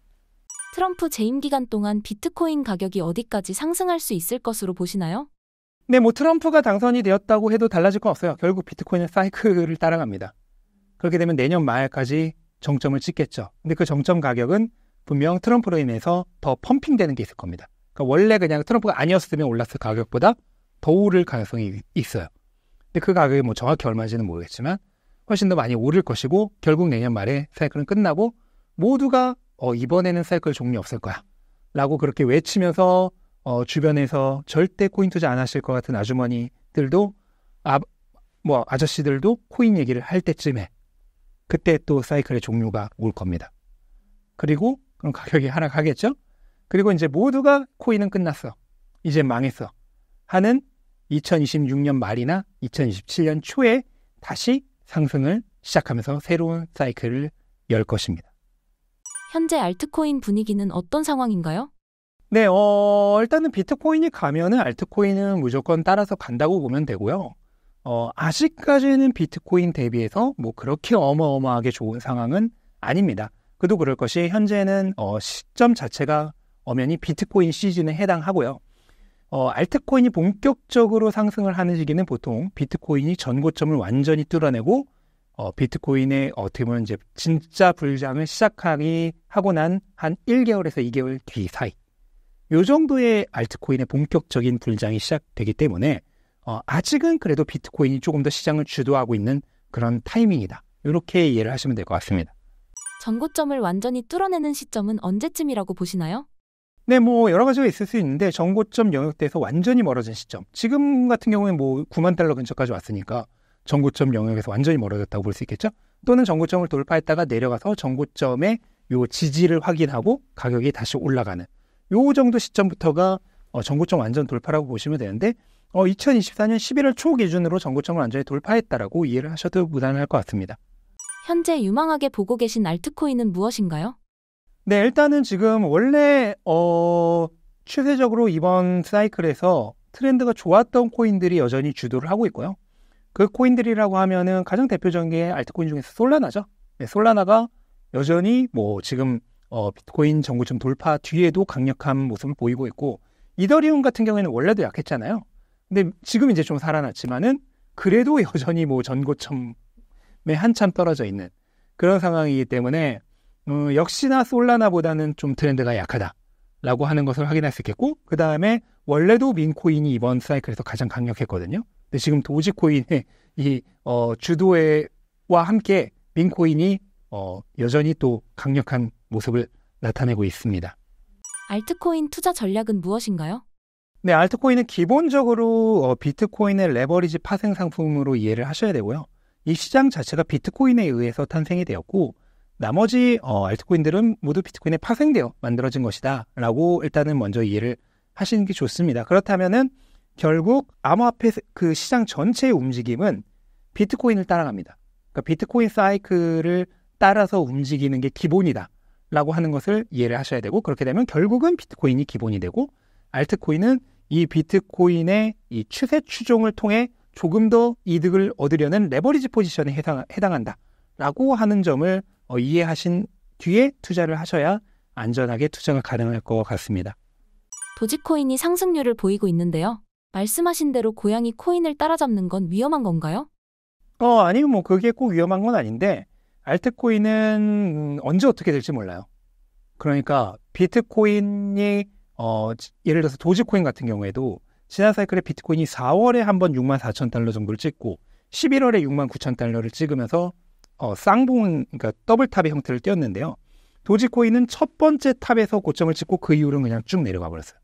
트럼프 재임 기간 동안 비트코인 가격이 어디까지 상승할 수 있을 것으로 보시나요? 네, 뭐 트럼프가 당선이 되었다고 해도 달라질 건 없어요. 결국 비트코인은 사이클을 따라갑니다. 그렇게 되면 내년 말까지 정점을 찍겠죠. 근데 그 정점 가격은 분명 트럼프로 인해서 더 펌핑되는 게 있을 겁니다. 그러니까 원래 그냥 트럼프가 아니었으면 올랐을 가격보다 더 오를 가능성이 있어요. 근데 그 가격이 뭐 정확히 얼마인지는 모르겠지만 훨씬 더 많이 오를 것이고 결국 내년 말에 사이클은 끝나고 모두가 어, 이번에는 사이클 종류 없을 거야. 라고 그렇게 외치면서 어, 주변에서 절대 코인 투자 안 하실 것 같은 아주머니들도 아, 뭐 아저씨들도 코인 얘기를 할 때쯤에 그때 또 사이클의 종류가 올 겁니다. 그리고 그럼 가격이 하락하겠죠? 그리고 이제 모두가 코인은 끝났어. 이제 망했어. 하는 2026년 말이나 2027년 초에 다시 상승을 시작하면서 새로운 사이클을 열 것입니다. 현재 알트코인 분위기는 어떤 상황인가요? 네, 어, 일단은 비트코인이 가면은 알트코인은 무조건 따라서 간다고 보면 되고요. 어, 아직까지는 비트코인 대비해서 뭐 그렇게 어마어마하게 좋은 상황은 아닙니다. 그도 그럴 것이 현재는 어, 시점 자체가 엄연히 비트코인 시즌에 해당하고요. 어, 알트코인이 본격적으로 상승을 하는 시기는 보통 비트코인이 전고점을 완전히 뚫어내고 어, 비트코인의 어떻게 보면 이제 진짜 불장을 시작하기 하고 난 한 1개월에서 2개월 뒤 사이 요 정도의 알트코인의 본격적인 불장이 시작되기 때문에 어, 아직은 그래도 비트코인이 조금 더 시장을 주도하고 있는 그런 타이밍이다. 이렇게 이해를 하시면 될 것 같습니다. 전고점을 완전히 뚫어내는 시점은 언제쯤이라고 보시나요? 네, 뭐 여러 가지가 있을 수 있는데 정고점 영역대에서 완전히 멀어진 시점. 지금 같은 경우에 뭐 9만 달러 근처까지 왔으니까 정고점 영역에서 완전히 멀어졌다고 볼 수 있겠죠? 또는 정고점을 돌파했다가 내려가서 정고점의 요 지지를 확인하고 가격이 다시 올라가는 요 정도 시점부터가 어, 정고점 완전 돌파라고 보시면 되는데 어, 2024년 11월 초 기준으로 정고점을 완전히 돌파했다라고 이해를 하셔도 무난할 것 같습니다. 현재 유망하게 보고 계신 알트코인은 무엇인가요? 네, 일단은 지금 원래 어, 추세적으로 이번 사이클에서 트렌드가 좋았던 코인들이 여전히 주도를 하고 있고요. 그 코인들이라고 하면은 가장 대표적인 게 알트코인 중에서 솔라나죠. 네, 솔라나가 여전히 뭐 지금 어, 비트코인 정구점 돌파 뒤에도 강력한 모습을 보이고 있고 이더리움 같은 경우에는 원래도 약했잖아요. 근데 지금 이제 좀 살아났지만은 그래도 여전히 뭐 전고점에 한참 떨어져 있는 그런 상황이기 때문에 어, 역시나 솔라나보다는 좀 트렌드가 약하다라고 하는 것을 확인할 수 있겠고 그 다음에 원래도 민코인이 이번 사이클에서 가장 강력했거든요. 근데 지금 도지코인의 이 어, 주도에와 함께 민코인이 어, 여전히 또 강력한 모습을 나타내고 있습니다. 알트코인 투자 전략은 무엇인가요? 네, 알트코인은 기본적으로 어, 비트코인의 레버리지 파생 상품으로 이해를 하셔야 되고요. 이 시장 자체가 비트코인에 의해서 탄생이 되었고 나머지 어, 알트코인들은 모두 비트코인에 파생되어 만들어진 것이다라고 일단은 먼저 이해를 하시는 게 좋습니다. 그렇다면은 결국 암호화폐 그 시장 전체의 움직임은 비트코인을 따라갑니다. 그러니까 비트코인 사이클을 따라서 움직이는 게 기본이다라고 하는 것을 이해를 하셔야 되고 그렇게 되면 결국은 비트코인이 기본이 되고 알트코인은 이 비트코인의 이 추세 추종을 통해 조금 더 이득을 얻으려는 레버리지 포지션에 해당, 한다라고 하는 점을 어, 이해하신 뒤에 투자를 하셔야 안전하게 투자가 가능할 것 같습니다. 도지코인이 상승률을 보이고 있는데요. 말씀하신 대로 고양이 코인을 따라잡는 건 위험한 건가요? 어, 아니, 뭐, 그게 꼭 위험한 건 아닌데, 알트코인은 음, 언제 어떻게 될지 몰라요. 그러니까, 비트코인이, 어, 예를 들어서 도지코인 같은 경우에도, 지난 사이클에 비트코인이 4월에 한 번 6만 4천 달러 정도를 찍고, 11월에 6만 9천 달러를 찍으면서 어, 쌍봉, 그러니까 더블탑의 형태를 띄었는데요. 도지코인은 첫 번째 탑에서 고점을 찍고 그 이후로는 그냥 쭉 내려가 버렸어요.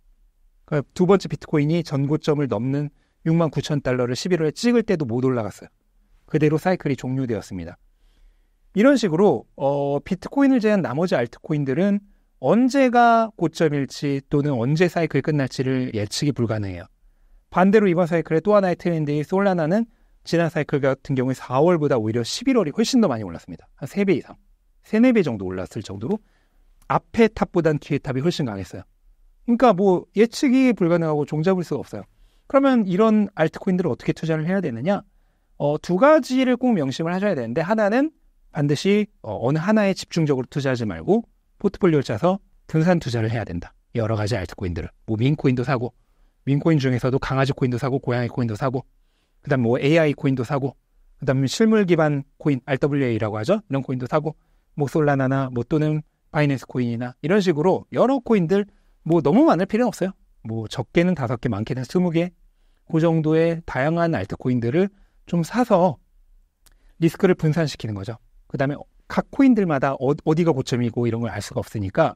그러니까 두 번째 비트코인이 전고점을 넘는 6만 9천 달러를 11월에 찍을 때도 못 올라갔어요. 그대로 사이클이 종료되었습니다. 이런 식으로 어, 비트코인을 제한 외 나머지 알트코인들은 언제가 고점일지 또는 언제 사이클이 끝날지를 예측이 불가능해요. 반대로 이번 사이클의 또 하나의 트렌드인 솔라나는 지난 사이클 그 같은 경우에 4월보다 오히려 11월이 훨씬 더 많이 올랐습니다. 한 3배 이상. 3, 4배 정도 올랐을 정도로 앞에 탑보단 뒤에 탑이 훨씬 강했어요. 그러니까 뭐 예측이 불가능하고 종잡을 수가 없어요. 그러면 이런 알트코인들을 어떻게 투자를 해야 되느냐? 어, 두 가지를 꼭 명심을 하셔야 되는데 하나는 반드시 어, 느 하나에 집중적으로 투자하지 말고 포트폴리오를 짜서 분산 투자를 해야 된다. 여러 가지 알트코인들을. 뭐 민코인도 사고 민코인 중에서도 강아지 코인도 사고 고양이 코인도 사고 그다음 뭐 AI 코인도 사고 그다음에 실물 기반 코인 RWA라고 하죠. 이런 코인도 사고 뭐 솔라나나 뭐 또는 바이낸스 코인이나 이런 식으로 여러 코인들 뭐 너무 많을 필요는 없어요. 뭐 적게는 다섯 개, 많게는 스무 개. 그 정도의 다양한 알트 코인들을 좀 사서 리스크를 분산시키는 거죠. 그다음에 각 코인들마다 어, 어디가 고점이고 이런 걸 알 수가 없으니까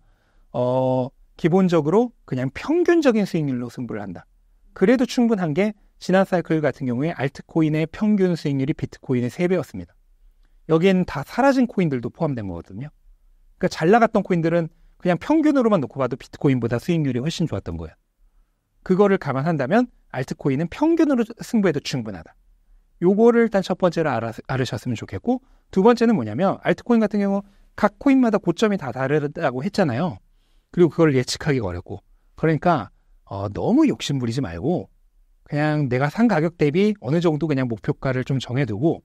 어 기본적으로 그냥 평균적인 수익률로 승부를 한다. 그래도 충분한 게 지난 사이클 같은 경우에 알트코인의 평균 수익률이 비트코인의 3배였습니다. 여기엔 다 사라진 코인들도 포함된 거거든요. 그러니까 잘 나갔던 코인들은 그냥 평균으로만 놓고 봐도 비트코인보다 수익률이 훨씬 좋았던 거예요. 그거를 감안한다면 알트코인은 평균으로 승부해도 충분하다. 요거를 일단 첫 번째로 알아, 알으셨으면 좋겠고 두 번째는 뭐냐면 알트코인 같은 경우 각 코인마다 고점이 다 다르다고 했잖아요. 그리고 그걸 예측하기가 어렵고 그러니까 어, 너무 욕심 부리지 말고 그냥 내가 산 가격 대비 어느 정도 그냥 목표가를 좀 정해두고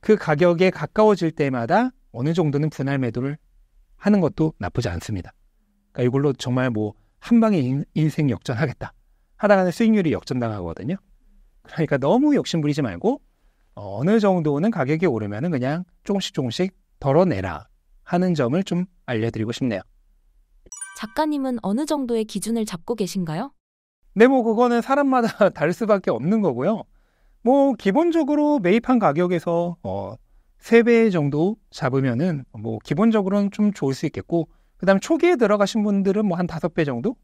그 가격에 가까워질 때마다 어느 정도는 분할 매도를 하는 것도 나쁘지 않습니다. 그러니까 이걸로 정말 뭐 한 방에 인생 역전하겠다 하다가는 수익률이 역전당하거든요. 그러니까 너무 욕심부리지 말고 어, 어느 정도는 가격이 오르면은 그냥 조금씩 조금씩 덜어내라 하는 점을 좀 알려드리고 싶네요. 작가님은 어느 정도의 기준을 잡고 계신가요? 근데 네, 뭐 그거는 사람마다 다를 수밖에 없는 거고요. 뭐 기본적으로 매입한 가격에서 어 3배 정도 잡으면은 뭐 기본적으로는 좀 좋을 수 있겠고 그다음 초기에 들어가신 분들은 뭐 한 5배 정도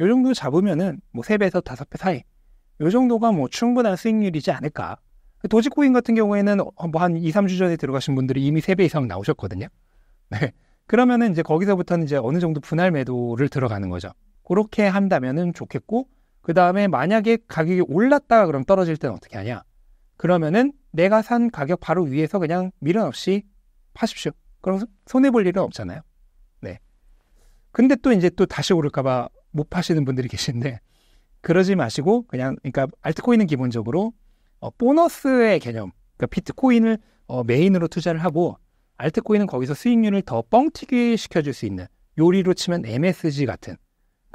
요 정도 잡으면은 뭐 3배에서 5배 사이 요 정도가 뭐 충분한 수익률이지 않을까. 그 도지코인 같은 경우에는 어, 뭐한 2, 3주 전에 들어가신 분들이 이미 3배 이상 나오셨거든요. 네. 그러면은 이제 거기서부터는 이제 어느 정도 분할 매도를 들어가는 거죠. 그렇게 한다면은 좋겠고 그 다음에 만약에 가격이 올랐다가 그럼 떨어질 때는 어떻게 하냐? 그러면은 내가 산 가격 바로 위에서 그냥 미련 없이 파십시오. 그럼 손해 볼 일은 없잖아요. 네. 근데 또 이제 또 다시 오를까봐 못 파시는 분들이 계신데 그러지 마시고 그냥 그러니까 알트코인은 기본적으로 어, 보너스의 개념. 그러니까 비트코인을 어, 메인으로 투자를 하고 알트코인은 거기서 수익률을 더 뻥튀기 시켜줄 수 있는 요리로 치면 MSG 같은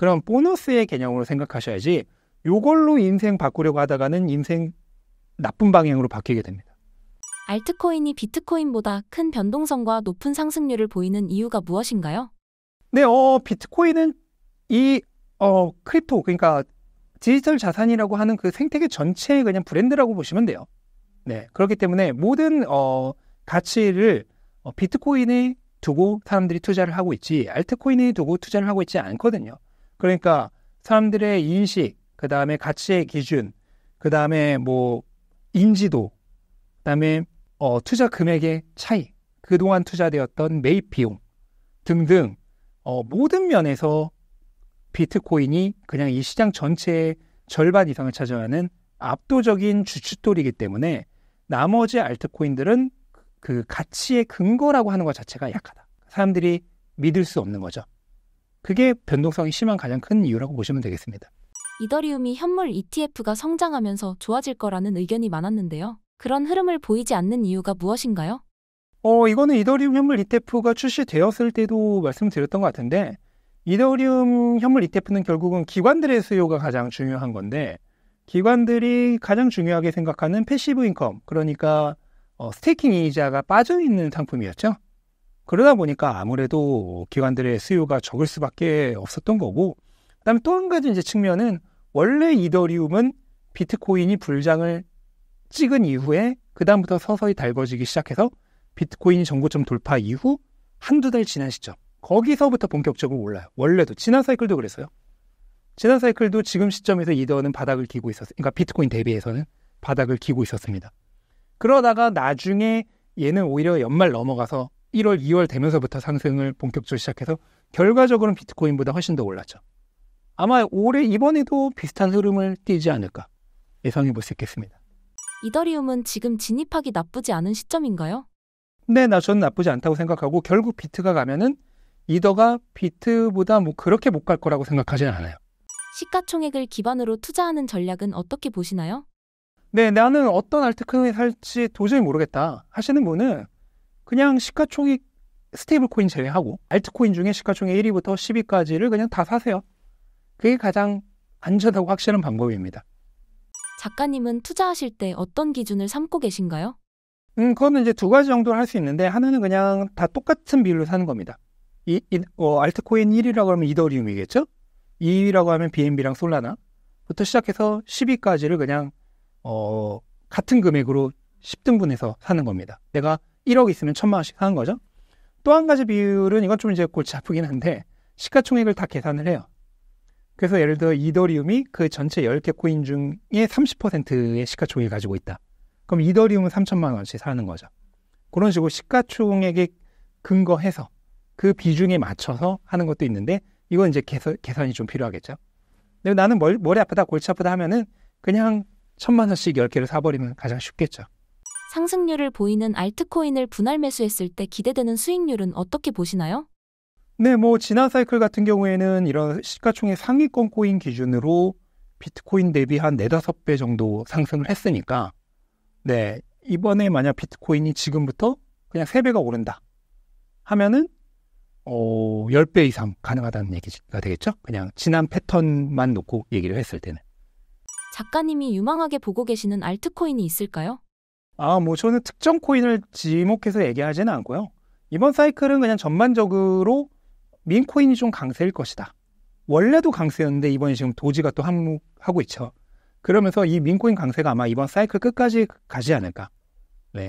그럼 보너스의 개념으로 생각하셔야지 요걸로 인생 바꾸려고 하다가는 인생 나쁜 방향으로 바뀌게 됩니다. 알트코인이 비트코인보다 큰 변동성과 높은 상승률을 보이는 이유가 무엇인가요? 네, 어, 비트코인은 이 어, 크립토 그러니까 디지털 자산이라고 하는 그 생태계 전체의 그냥 브랜드라고 보시면 돼요. 네, 그렇기 때문에 모든 어, 가치를 어, 비트코인에 두고 사람들이 투자를 하고 있지 알트코인에 두고 투자를 하고 있지 않거든요. 그러니까 사람들의 인식, 그 다음에 가치의 기준, 그 다음에 뭐 인지도, 그 다음에 어, 투자 금액의 차이, 그동안 투자되었던 매입 비용 등등 어, 모든 면에서 비트코인이 그냥 이 시장 전체의 절반 이상을 차지하는 압도적인 주춧돌이기 때문에 나머지 알트코인들은 그 가치의 근거라고 하는 것 자체가 약하다. 사람들이 믿을 수 없는 거죠. 그게 변동성이 심한 가장 큰 이유라고 보시면 되겠습니다. 이더리움이 현물 ETF가 성장하면서 좋아질 거라는 의견이 많았는데요. 그런 흐름을 보이지 않는 이유가 무엇인가요? 어, 이거는 이더리움 현물 ETF가 출시되었을 때도 말씀드렸던 것 같은데 이더리움 현물 ETF는 결국은 기관들의 수요가 가장 중요한 건데 기관들이 가장 중요하게 생각하는 패시브 인컴, 그러니까 어, 스테이킹 이자가 빠져 있는 상품이었죠. 그러다 보니까 아무래도 기관들의 수요가 적을 수밖에 없었던 거고 그다음에 또 한 가지 이제 측면은 원래 이더리움은 비트코인이 불장을 찍은 이후에 그다음부터 서서히 달궈지기 시작해서 비트코인이 전고점 돌파 이후 한두 달 지난 시점 거기서부터 본격적으로 올라요. 원래도 지난 사이클도 그랬어요. 지난 사이클도 지금 시점에서 이더는 바닥을 기고 있었어요. 그러니까 비트코인 대비해서는 바닥을 기고 있었습니다. 그러다가 나중에 얘는 오히려 연말 넘어가서 1월, 2월 되면서부터 상승을 본격적으로 시작해서 결과적으로는 비트코인보다 훨씬 더 올랐죠. 아마 올해 이번에도 비슷한 흐름을 띄지 않을까 예상해 볼 수 있겠습니다. 이더리움은 지금 진입하기 나쁘지 않은 시점인가요? 네, 나 저는 나쁘지 않다고 생각하고 결국 비트가 가면은 이더가 비트보다 뭐 그렇게 못 갈 거라고 생각하지는 않아요. 시가총액을 기반으로 투자하는 전략은 어떻게 보시나요? 네, 나는 어떤 알트코인을 살지 도저히 모르겠다 하시는 분은 그냥 시가총액 스테이블 코인 제외하고 알트코인 중에 시가총액 1위부터 10위까지를 그냥 다 사세요. 그게 가장 안전하고 확실한 방법입니다. 작가님은 투자하실 때 어떤 기준을 삼고 계신가요? 음, 그거는 이제 두 가지 정도를 할수 있는데 하나는 그냥 다 똑같은 비율로 사는 겁니다. 이, 이 어, 알트코인 1위라고 하면 이더리움이겠죠? 2위라고 하면 BNB랑 솔라나부터 시작해서 10위까지를 그냥 어, 같은 금액으로 10등분해서 사는 겁니다. 내가 1억 있으면 천만 원씩 하는 거죠. 또 한 가지 비율은 이건 좀 이제 골치 아프긴 한데 시가총액을 다 계산을 해요. 그래서 예를 들어 이더리움이 그 전체 10개 코인 중에 30%의 시가총액을 가지고 있다. 그럼 이더리움은 3천만 원씩 사는 거죠. 그런 식으로 시가총액에 근거해서 그 비중에 맞춰서 하는 것도 있는데 이건 이제 개선, 계산이 좀 필요하겠죠. 근데 나는 머리, 머리 아프다 골치 아프다 하면은 그냥 천만 원씩 10개를 사버리면 가장 쉽겠죠. 상승률을 보이는 알트코인을 분할 매수했을 때 기대되는 수익률은 어떻게 보시나요? 네, 뭐 지난 사이클 같은 경우에는 이런 시가총액 상위권 코인 기준으로 비트코인 대비 한 네다섯 배 정도 상승을 했으니까 네, 이번에 만약 비트코인이 지금부터 그냥 세배가 오른다 하면은 어, 10배 이상 가능하다는 얘기가 되겠죠? 그냥 지난 패턴만 놓고 얘기를 했을 때는. 작가님이 유망하게 보고 계시는 알트코인이 있을까요? 아, 뭐 저는 특정 코인을 지목해서 얘기하지는 않고요. 이번 사이클은 그냥 전반적으로 민코인이 좀 강세일 것이다. 원래도 강세였는데 이번에 지금 도지가 또 한몫하고 있죠. 그러면서 이 민코인 강세가 아마 이번 사이클 끝까지 가지 않을까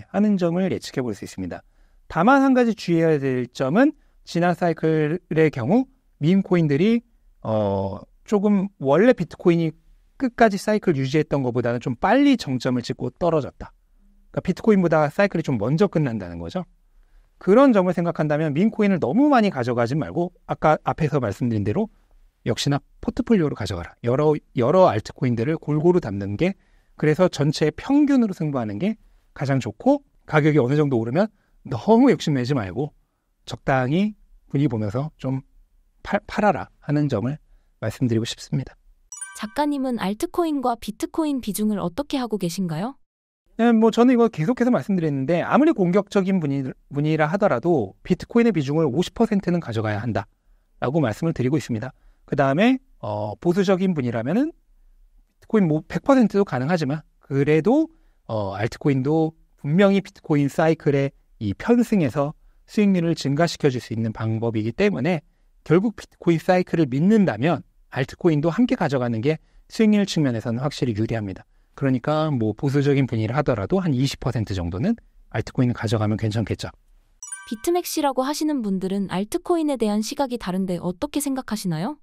네, 하는 점을 예측해 볼 수 있습니다. 다만 한 가지 주의해야 될 점은 지난 사이클의 경우 민코인들이 어, 조금 원래 비트코인이 끝까지 사이클 유지했던 것보다는 좀 빨리 정점을 찍고 떨어졌다. 그러니까 비트코인보다 사이클이 좀 먼저 끝난다는 거죠. 그런 점을 생각한다면 민코인을 너무 많이 가져가지 말고 아까 앞에서 말씀드린 대로 역시나 포트폴리오로 가져가라. 여러 여러 알트코인들을 골고루 담는 게 그래서 전체의 평균으로 승부하는 게 가장 좋고 가격이 어느 정도 오르면 너무 욕심내지 말고 적당히 분위기 보면서 좀 팔, 팔아라 하는 점을 말씀드리고 싶습니다. 작가님은 알트코인과 비트코인 비중을 어떻게 하고 계신가요? 예, 뭐 저는 이거 계속해서 말씀드렸는데 아무리 공격적인 분이, 분이라 하더라도 비트코인의 비중을 50%는 가져가야 한다라고 말씀을 드리고 있습니다. 그 다음에 어, 보수적인 분이라면은 비트코인 뭐 100%도 가능하지만 그래도 어, 알트코인도 분명히 비트코인 사이클의 이 편승에서 수익률을 증가시켜 줄 수 있는 방법이기 때문에 결국 비트코인 사이클을 믿는다면 알트코인도 함께 가져가는 게 수익률 측면에서는 확실히 유리합니다. 그러니까 뭐 보수적인 분위를 기 하더라도 한 20% 정도는 알트코인을 가져가면 괜찮겠죠. 비트맥시라고 하시는 분들은 알트코인에 대한 시각이 다른데 어떻게 생각하시나요?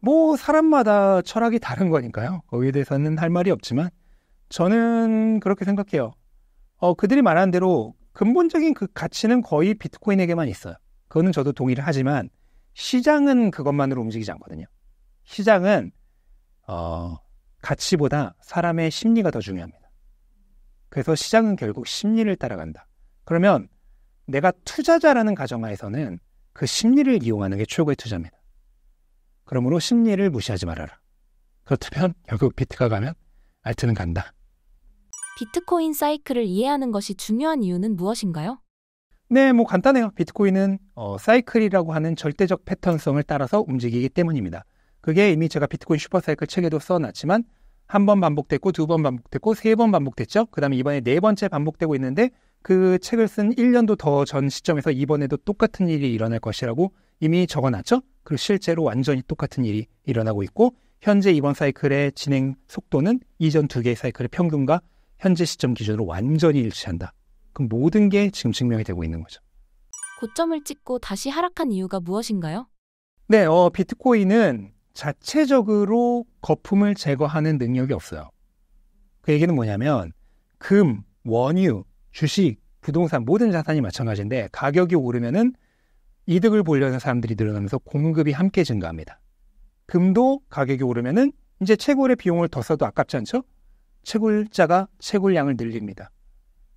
뭐 사람마다 철학이 다른 거니까요. 거기에 대해서는 할 말이 없지만 저는 그렇게 생각해요. 어, 그들이 말한 대로 근본적인 그 가치는 거의 비트코인에게만 있어요. 그거는 저도 동의를 하지만 시장은 그것만으로 움직이지 않거든요. 시장은 어, 가치보다 사람의 심리가 더 중요합니다. 그래서 시장은 결국 심리를 따라간다. 그러면 내가 투자자라는 가정하에서는 그 심리를 이용하는 게 최고의 투자입니다. 그러므로 심리를 무시하지 말아라. 그렇다면 결국 비트가 가면 알트는 간다. 비트코인 사이클을 이해하는 것이 중요한 이유는 무엇인가요? 네, 뭐 간단해요. 비트코인은 어, 사이클이라고 하는 절대적 패턴성을 따라서 움직이기 때문입니다. 그게 이미 제가 비트코인 슈퍼사이클 책에도 써놨지만 한 번 반복됐고 두 번 반복됐고 세 번 반복됐죠. 그다음에 이번에 네 번째 반복되고 있는데 그 책을 쓴 1년도 더 전 시점에서 이번에도 똑같은 일이 일어날 것이라고 이미 적어놨죠. 그리고 실제로 완전히 똑같은 일이 일어나고 있고 현재 이번 사이클의 진행 속도는 이전 두 개의 사이클의 평균과 현재 시점 기준으로 완전히 일치한다. 그럼 모든 게 지금 증명이 되고 있는 거죠. 고점을 찍고 다시 하락한 이유가 무엇인가요? 네, 어, 비트코인은 자체적으로 거품을 제거하는 능력이 없어요. 그 얘기는 뭐냐면 금, 원유, 주식, 부동산 모든 자산이 마찬가지인데 가격이 오르면은 이득을 보려는 사람들이 늘어나면서 공급이 함께 증가합니다. 금도 가격이 오르면은 이제 채굴의 비용을 더 써도 아깝지 않죠? 채굴자가 채굴량을 늘립니다.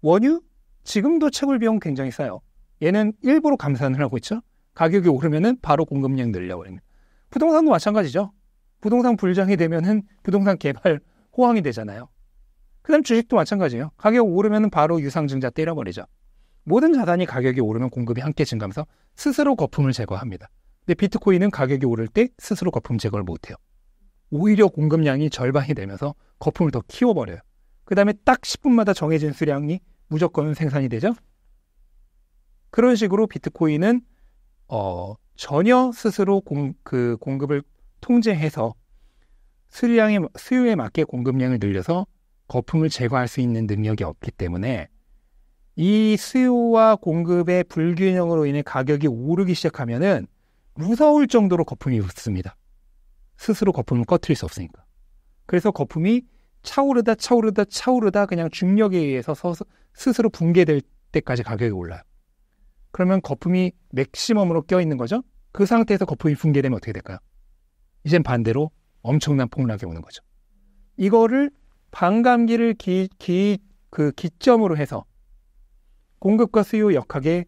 원유 지금도 채굴 비용 굉장히 싸요. 얘는 일부러 감산을 하고 있죠. 가격이 오르면은 바로 공급량 늘려버립니다. 부동산도 마찬가지죠. 부동산 불장이 되면은 부동산 개발 호황이 되잖아요. 그 다음 주식도 마찬가지예요. 가격 오르면 바로 유상증자 때려버리죠. 모든 자산이 가격이 오르면 공급이 함께 증가하면서 스스로 거품을 제거합니다. 근데 비트코인은 가격이 오를 때 스스로 거품 제거를 못해요. 오히려 공급량이 절반이 되면서 거품을 더 키워버려요. 그 다음에 딱 10분마다 정해진 수량이 무조건 생산이 되죠. 그런 식으로 비트코인은 어, 전혀 스스로 공, 그 공급을 통제해서 수량에, 수요에 맞게 공급량을 늘려서 거품을 제거할 수 있는 능력이 없기 때문에 이 수요와 공급의 불균형으로 인해 가격이 오르기 시작하면은 무서울 정도로 거품이 붙습니다. 스스로 거품을 꺼트릴 수 없으니까. 그래서 거품이 차오르다 차오르다 차오르다 그냥 중력에 의해서 스스로 붕괴될 때까지 가격이 올라요. 그러면 거품이 맥시멈으로 껴있는 거죠. 그 상태에서 거품이 붕괴되면 어떻게 될까요? 이젠 반대로 엄청난 폭락이 오는 거죠. 이거를 반감기를 기, 기, 그 기점으로 해서 공급과 수요 역학에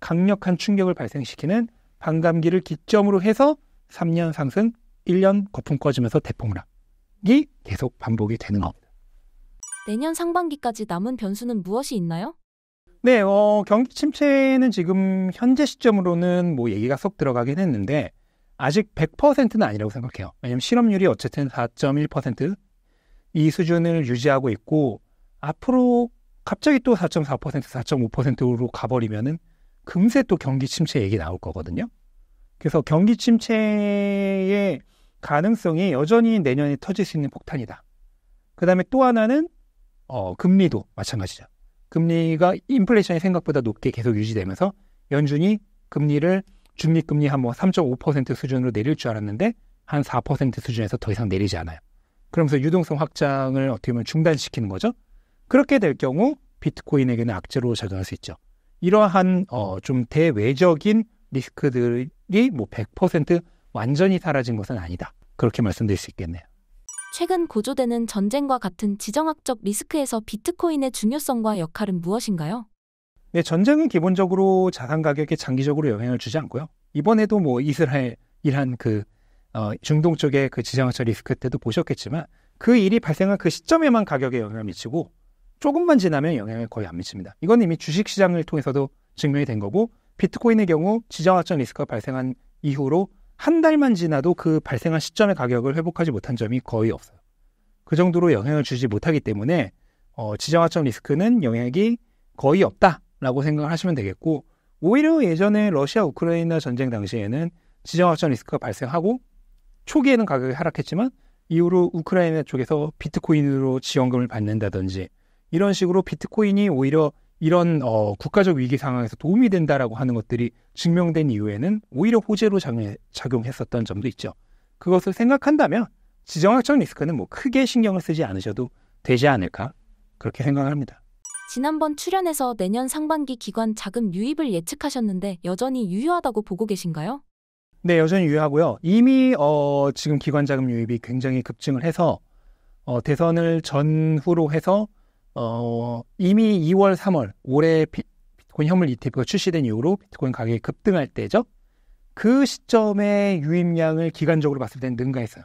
강력한 충격을 발생시키는 반감기를 기점으로 해서 3년 상승, 1년 거품 꺼지면서 대폭락이 계속 반복이 되는 겁니다. 내년 상반기까지 남은 변수는 무엇이 있나요? 네, 어, 경기 침체는 지금 현재 시점으로는 뭐 얘기가 쏙 들어가긴 했는데 아직 100%는 아니라고 생각해요. 왜냐면 실업률이 어쨌든 4.1%이 수준을 유지하고 있고 앞으로 갑자기 또 4.4%, 4.5%로 가버리면은 금세 또 경기 침체 얘기 나올 거거든요. 그래서 경기 침체의 가능성이 여전히 내년에 터질 수 있는 폭탄이다. 그 다음에 또 하나는 어, 금리도 마찬가지죠. 금리가 인플레이션이 생각보다 높게 계속 유지되면서 연준이 금리를 중립금리 한 뭐 3.5% 수준으로 내릴 줄 알았는데 한 4% 수준에서 더 이상 내리지 않아요. 그러면서 유동성 확장을 어떻게 보면 중단시키는 거죠. 그렇게 될 경우 비트코인에게는 악재로 작용할 수 있죠. 이러한 어, 좀 대외적인 리스크들이 뭐 100% 완전히 사라진 것은 아니다. 그렇게 말씀드릴 수 있겠네요. 최근 고조되는 전쟁과 같은 지정학적 리스크에서 비트코인의 중요성과 역할은 무엇인가요? 네, 전쟁은 기본적으로 자산 가격에 장기적으로 영향을 주지 않고요. 이번에도 뭐 이스라엘 이란 그 어, 중동 쪽의 그 지정학적 리스크 때도 보셨겠지만 그 일이 발생한 그 시점에만 가격에 영향을 미치고 조금만 지나면 영향을 거의 안 미칩니다. 이건 이미 주식 시장을 통해서도 증명이 된 거고 비트코인의 경우 지정학적 리스크가 발생한 이후로 한 달만 지나도 그 발생한 시점의 가격을 회복하지 못한 점이 거의 없어요. 그 정도로 영향을 주지 못하기 때문에 어, 지정학적 리스크는 영향이 거의 없다라고 생각을 하시면 되겠고 오히려 예전에 러시아 우크라이나 전쟁 당시에는 지정학적 리스크가 발생하고 초기에는 가격이 하락했지만 이후로 우크라이나 쪽에서 비트코인으로 지원금을 받는다든지 이런 식으로 비트코인이 오히려 이런 어, 국가적 위기 상황에서 도움이 된다라고 하는 것들이 증명된 이후에는 오히려 호재로 작용, 했었던 점도 있죠. 그것을 생각한다면 지정학적 리스크는 뭐 크게 신경을 쓰지 않으셔도 되지 않을까 그렇게 생각합니다. 지난번 출연에서 내년 상반기 기관 자금 유입을 예측하셨는데 여전히 유효하다고 보고 계신가요? 네, 여전히 유효하고요. 이미 어, 지금 기관 자금 유입이 굉장히 급증을 해서 어, 대선을 전후로 해서 어, 이미 2월, 3월 올해 비트코인 현물 ETF가 출시된 이후로 비트코인 가격이 급등할 때죠. 그 시점에 유입량을 기간적으로 봤을 때는 능가했어요.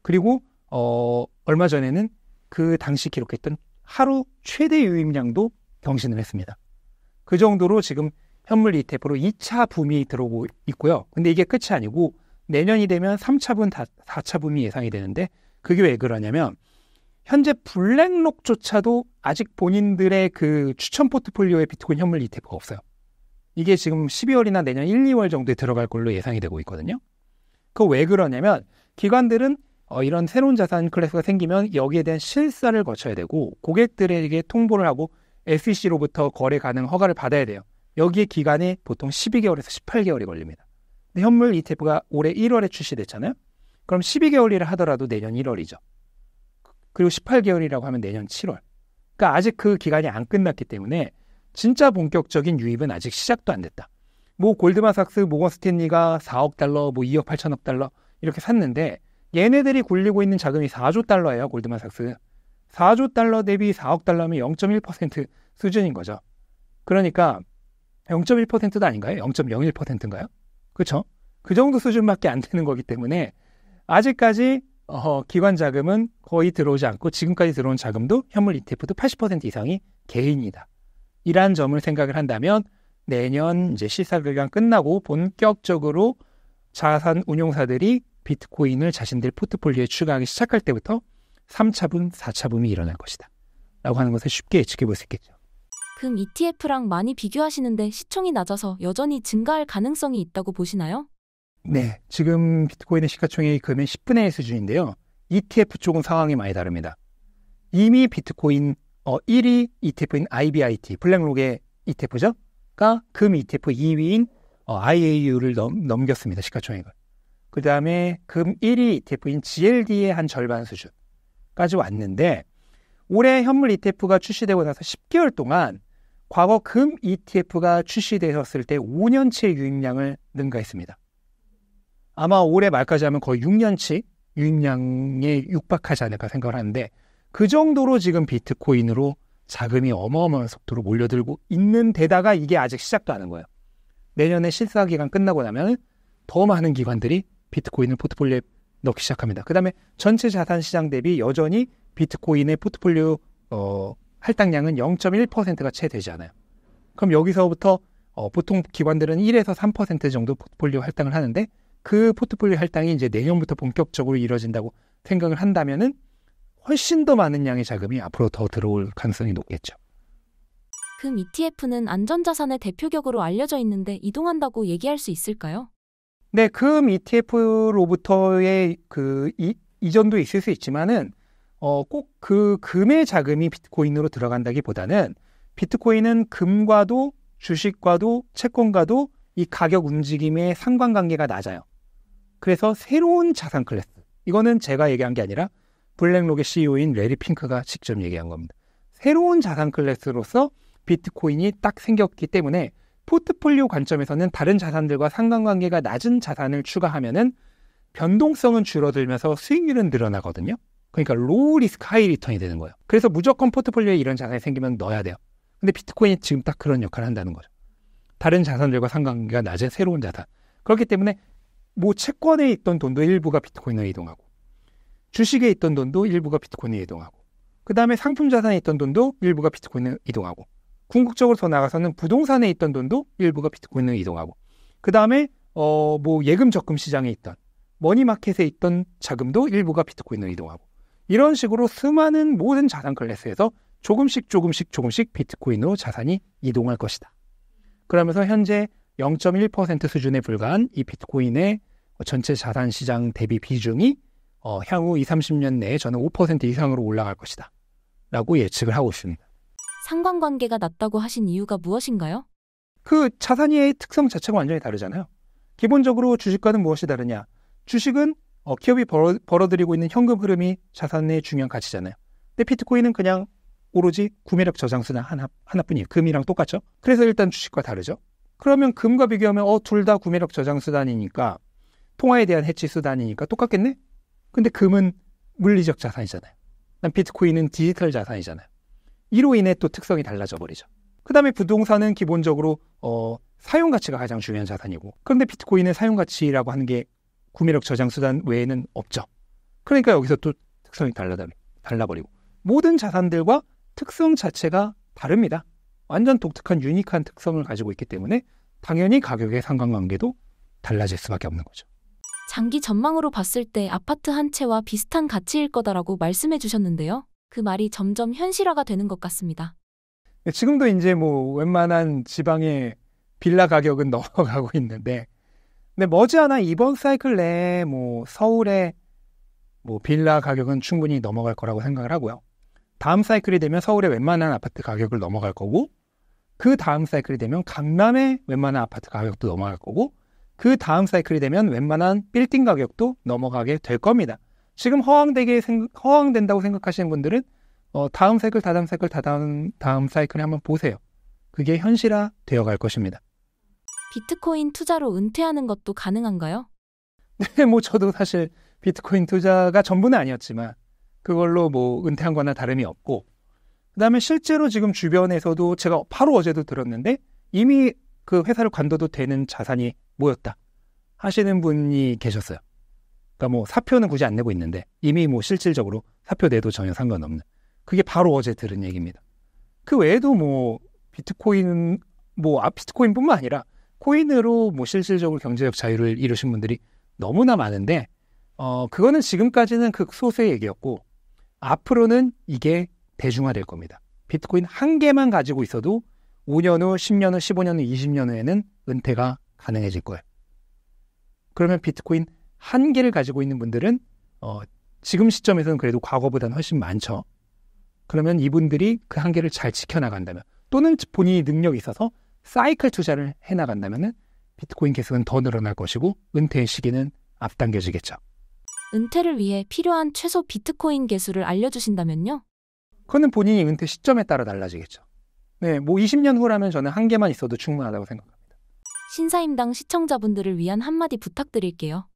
그리고 어, 얼마 전에는 그 당시 기록했던 하루 최대 유입량도 경신을 했습니다. 그 정도로 지금 현물 ETF로 2차 붐이 들어오고 있고요. 근데 이게 끝이 아니고 내년이 되면 3차 붐, 4차 붐이 예상이 되는데 그게 왜 그러냐면 현재 블랙록조차도 아직 본인들의 그 추천 포트폴리오에 비트코인 현물 ETF가 없어요. 이게 지금 12월이나 내년 1, 2월 정도에 들어갈 걸로 예상이 되고 있거든요. 그 왜 그러냐면 기관들은 어, 이런 새로운 자산 클래스가 생기면 여기에 대한 실사를 거쳐야 되고 고객들에게 통보를 하고 SEC로부터 거래 가능 허가를 받아야 돼요. 여기에 기간이 보통 12개월에서 18개월이 걸립니다. 현물 ETF가 올해 1월에 출시됐잖아요. 그럼 12개월이라 하더라도 내년 1월이죠. 그리고 18개월이라고 하면 내년 7월. 그러니까 아직 그 기간이 안 끝났기 때문에 진짜 본격적인 유입은 아직 시작도 안 됐다. 뭐 골드만삭스, 모건스탠리가 4억 달러, 뭐 2억 8천억 달러 이렇게 샀는데 얘네들이 굴리고 있는 자금이 4조 달러예요, 골드만삭스. 4조 달러 대비 4억 달러면 0.1% 수준인 거죠. 그러니까 0.1%도 아닌가요? 0.01%인가요? 그렇죠? 그 정도 수준밖에 안 되는 거기 때문에 아직까지 어, 기관 자금은 거의 들어오지 않고 지금까지 들어온 자금도 현물 ETF도 80% 이상이 개인이다. 이러한 점을 생각을 한다면 내년 이제 시사기간 끝나고 본격적으로 자산 운용사들이 비트코인을 자신들 포트폴리오에 추가하기 시작할 때부터 3차분, 4차분이 일어날 것이다. 라고 하는 것을 쉽게 예측해 볼 수 있겠죠. 금 ETF랑 많이 비교하시는데 시총이 낮아서 여전히 증가할 가능성이 있다고 보시나요? 네. 네, 지금 비트코인의 시가총액이 금의 10분의 1 수준인데요. ETF 쪽은 상황이 많이 다릅니다. 이미 비트코인 어, 1위 ETF인 IBIT, 블랙록의 ETF죠? 가금 ETF 2위인 어, IAU를 넘, 넘겼습니다. 시가총액을. 그 다음에 금 1위 ETF인 GLD의 한 절반 수준까지 왔는데 올해 현물 ETF가 출시되고 나서 10개월 동안 과거 금 ETF가 출시되었을 때 5년치 유입량을 능가했습니다. 아마 올해 말까지 하면 거의 6년치 유입량에 육박하지 않을까 생각을 하는데 그 정도로 지금 비트코인으로 자금이 어마어마한 속도로 몰려들고 있는 데다가 이게 아직 시작도 안한 거예요. 내년에 실사 기간 끝나고 나면 더 많은 기관들이 비트코인을 포트폴리오에 넣기 시작합니다. 그 다음에 전체 자산 시장 대비 여전히 비트코인의 포트폴리오 어, 할당량은 0.1%가 채 되지 않아요. 그럼 여기서부터 어, 보통 기관들은 1에서 3% 정도 포트폴리오 할당을 하는데 그 포트폴리오 할당이 이제 내년부터 본격적으로 이루어진다고 생각을 한다면은 훨씬 더 많은 양의 자금이 앞으로 더 들어올 가능성이 높겠죠. 그 ETF는 안전자산의 대표격으로 알려져 있는데 이동한다고 얘기할 수 있을까요? 네, 그 ETF로부터의 그 이, 이전도 있을 수 있지만은 어, 꼭 그 금의 자금이 비트코인으로 들어간다기보다는 비트코인은 금과도 주식과도 채권과도 이 가격 움직임의 상관관계가 낮아요. 그래서 새로운 자산 클래스. 이거는 제가 얘기한 게 아니라 블랙록의 CEO인 레리 핑크가 직접 얘기한 겁니다. 새로운 자산 클래스로서 비트코인이 딱 생겼기 때문에 포트폴리오 관점에서는 다른 자산들과 상관관계가 낮은 자산을 추가하면은 변동성은 줄어들면서 수익률은 늘어나거든요. 그러니까 로우 리스크 하이 리턴이 되는 거예요. 그래서 무조건 포트폴리오에 이런 자산이 생기면 넣어야 돼요. 근데 비트코인이 지금 딱 그런 역할을 한다는 거죠. 다른 자산들과 상관관계가 낮은 새로운 자산. 그렇기 때문에 뭐 채권에 있던 돈도 일부가 비트코인으 이동하고 주식에 있던 돈도 일부가 비트코인으 이동하고 그 다음에 상품 자산에 있던 돈도 일부가 비트코인으 이동하고 궁극적으로 더 나가서는 부동산에 있던 돈도 일부가 비트코인으 이동하고 그 다음에 어 뭐 예금 적금 시장에 있던 머니마켓에 있던 자금도 일부가 비트코인으 이동하고 이런 식으로 수많은 모든 자산 클래스에서 조금씩 조금씩 조금씩 비트코인으로 자산이 이동할 것이다. 그러면서 현재 0.1% 수준에 불과한 이 비트코인의 전체 자산 시장 대비 비중이 어, 향후 2, 30년 내에 저는 5% 이상으로 올라갈 것이다. 라고 예측을 하고 있습니다. 상관관계가 낮다고 하신 이유가 무엇인가요? 그자산의 특성 자체가 완전히 다르잖아요. 기본적으로 주식과는 무엇이 다르냐? 주식은 어, 기업이 벌어, 벌어들이고 있는 현금 흐름이 자산의 중요한 가치잖아요. 근데 비트코인은 그냥 오로지 구매력 저장수단 하나, 하나뿐이에요. 금이랑 똑같죠? 그래서 일단 주식과 다르죠. 그러면 금과 비교하면 어 둘 다 구매력 저장 수단이니까 통화에 대한 해치 수단이니까 똑같겠네? 근데 금은 물리적 자산이잖아요. 난 비트코인은 디지털 자산이잖아요. 이로 인해 또 특성이 달라져 버리죠. 그 다음에 부동산은 기본적으로 어, 사용 가치가 가장 중요한 자산이고 그런데 비트코인의 사용 가치라고 하는 게 구매력 저장 수단 외에는 없죠. 그러니까 여기서 또 특성이 달라 달라버리고 모든 자산들과 특성 자체가 다릅니다. 완전 독특한 유니크한 특성을 가지고 있기 때문에 당연히 가격의 상관관계도 달라질 수밖에 없는 거죠. 장기 전망으로 봤을 때 아파트 한 채와 비슷한 가치일 거다라고 말씀해 주셨는데요. 그 말이 점점 현실화가 되는 것 같습니다. 네, 지금도 이제 뭐 웬만한 지방의 빌라 가격은 넘어가고 있는데 근데 머지않아 이번 사이클 내에 뭐 서울의 뭐 빌라 가격은 충분히 넘어갈 거라고 생각을 하고요. 다음 사이클이 되면 서울의 웬만한 아파트 가격을 넘어갈 거고 그 다음 사이클이 되면 강남의 웬만한 아파트 가격도 넘어갈 거고 그 다음 사이클이 되면 웬만한 빌딩 가격도 넘어가게 될 겁니다. 지금 허황되게 생, 허황된다고 생각하시는 분들은 어, 다음 사이클, 다다음 사이클, 다다음 다음 사이클을 한번 보세요. 그게 현실화 되어 갈 것입니다. 비트코인 투자로 은퇴하는 것도 가능한가요? 네, 뭐 저도 사실 비트코인 투자가 전부는 아니었지만 그걸로 뭐 은퇴한 거나 다름이 없고 그다음에 실제로 지금 주변에서도 제가 바로 어제도 들었는데 이미 그 회사를 관둬도 되는 자산이 모였다 하시는 분이 계셨어요. 그러니까 뭐 사표는 굳이 안 내고 있는데 이미 뭐 실질적으로 사표 내도 전혀 상관없는 그게 바로 어제 들은 얘기입니다. 그 외에도 뭐 비트코인 뭐 아, 비트코인뿐만 아니라 코인으로 뭐 실질적으로 경제적 자유를 이루신 분들이 너무나 많은데 어 그거는 지금까지는 극소수의 얘기였고 앞으로는 이게 대중화될 겁니다. 비트코인 한 개만 가지고 있어도 5년 후, 10년 후, 15년 후, 20년 후에는 은퇴가 가능해질 거예요. 그러면 비트코인 한 개를 가지고 있는 분들은 어, 지금 시점에서는 그래도 과거보다는 훨씬 많죠. 그러면 이분들이 그 한개를잘 지켜나간다면 또는 본인이 능력이 있어서 사이클 투자를 해나간다면 비트코인 개수는 더 늘어날 것이고 은퇴의 시기는 앞당겨지겠죠. 은퇴를 위해 필요한 최소 비트코인 개수를 알려주신다면요? 그거는 본인이 은퇴 시점에 따라 달라지겠죠. 네, 뭐 20년 후라면 저는 한 개만 있어도 충분하다고 생각합니다. 신사임당 시청자분들을 위한 한마디 부탁드릴게요.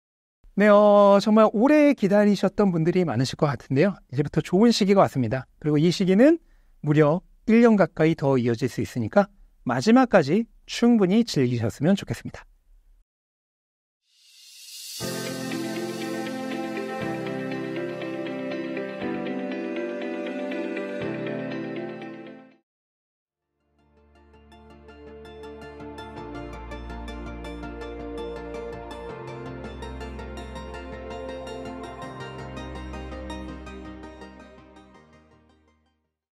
네, 어, 정말 오래 기다리셨던 분들이 많으실 것 같은데요. 이제부터 좋은 시기가 왔습니다. 그리고 이 시기는 무려 1년 가까이 더 이어질 수 있으니까 마지막까지 충분히 즐기셨으면 좋겠습니다.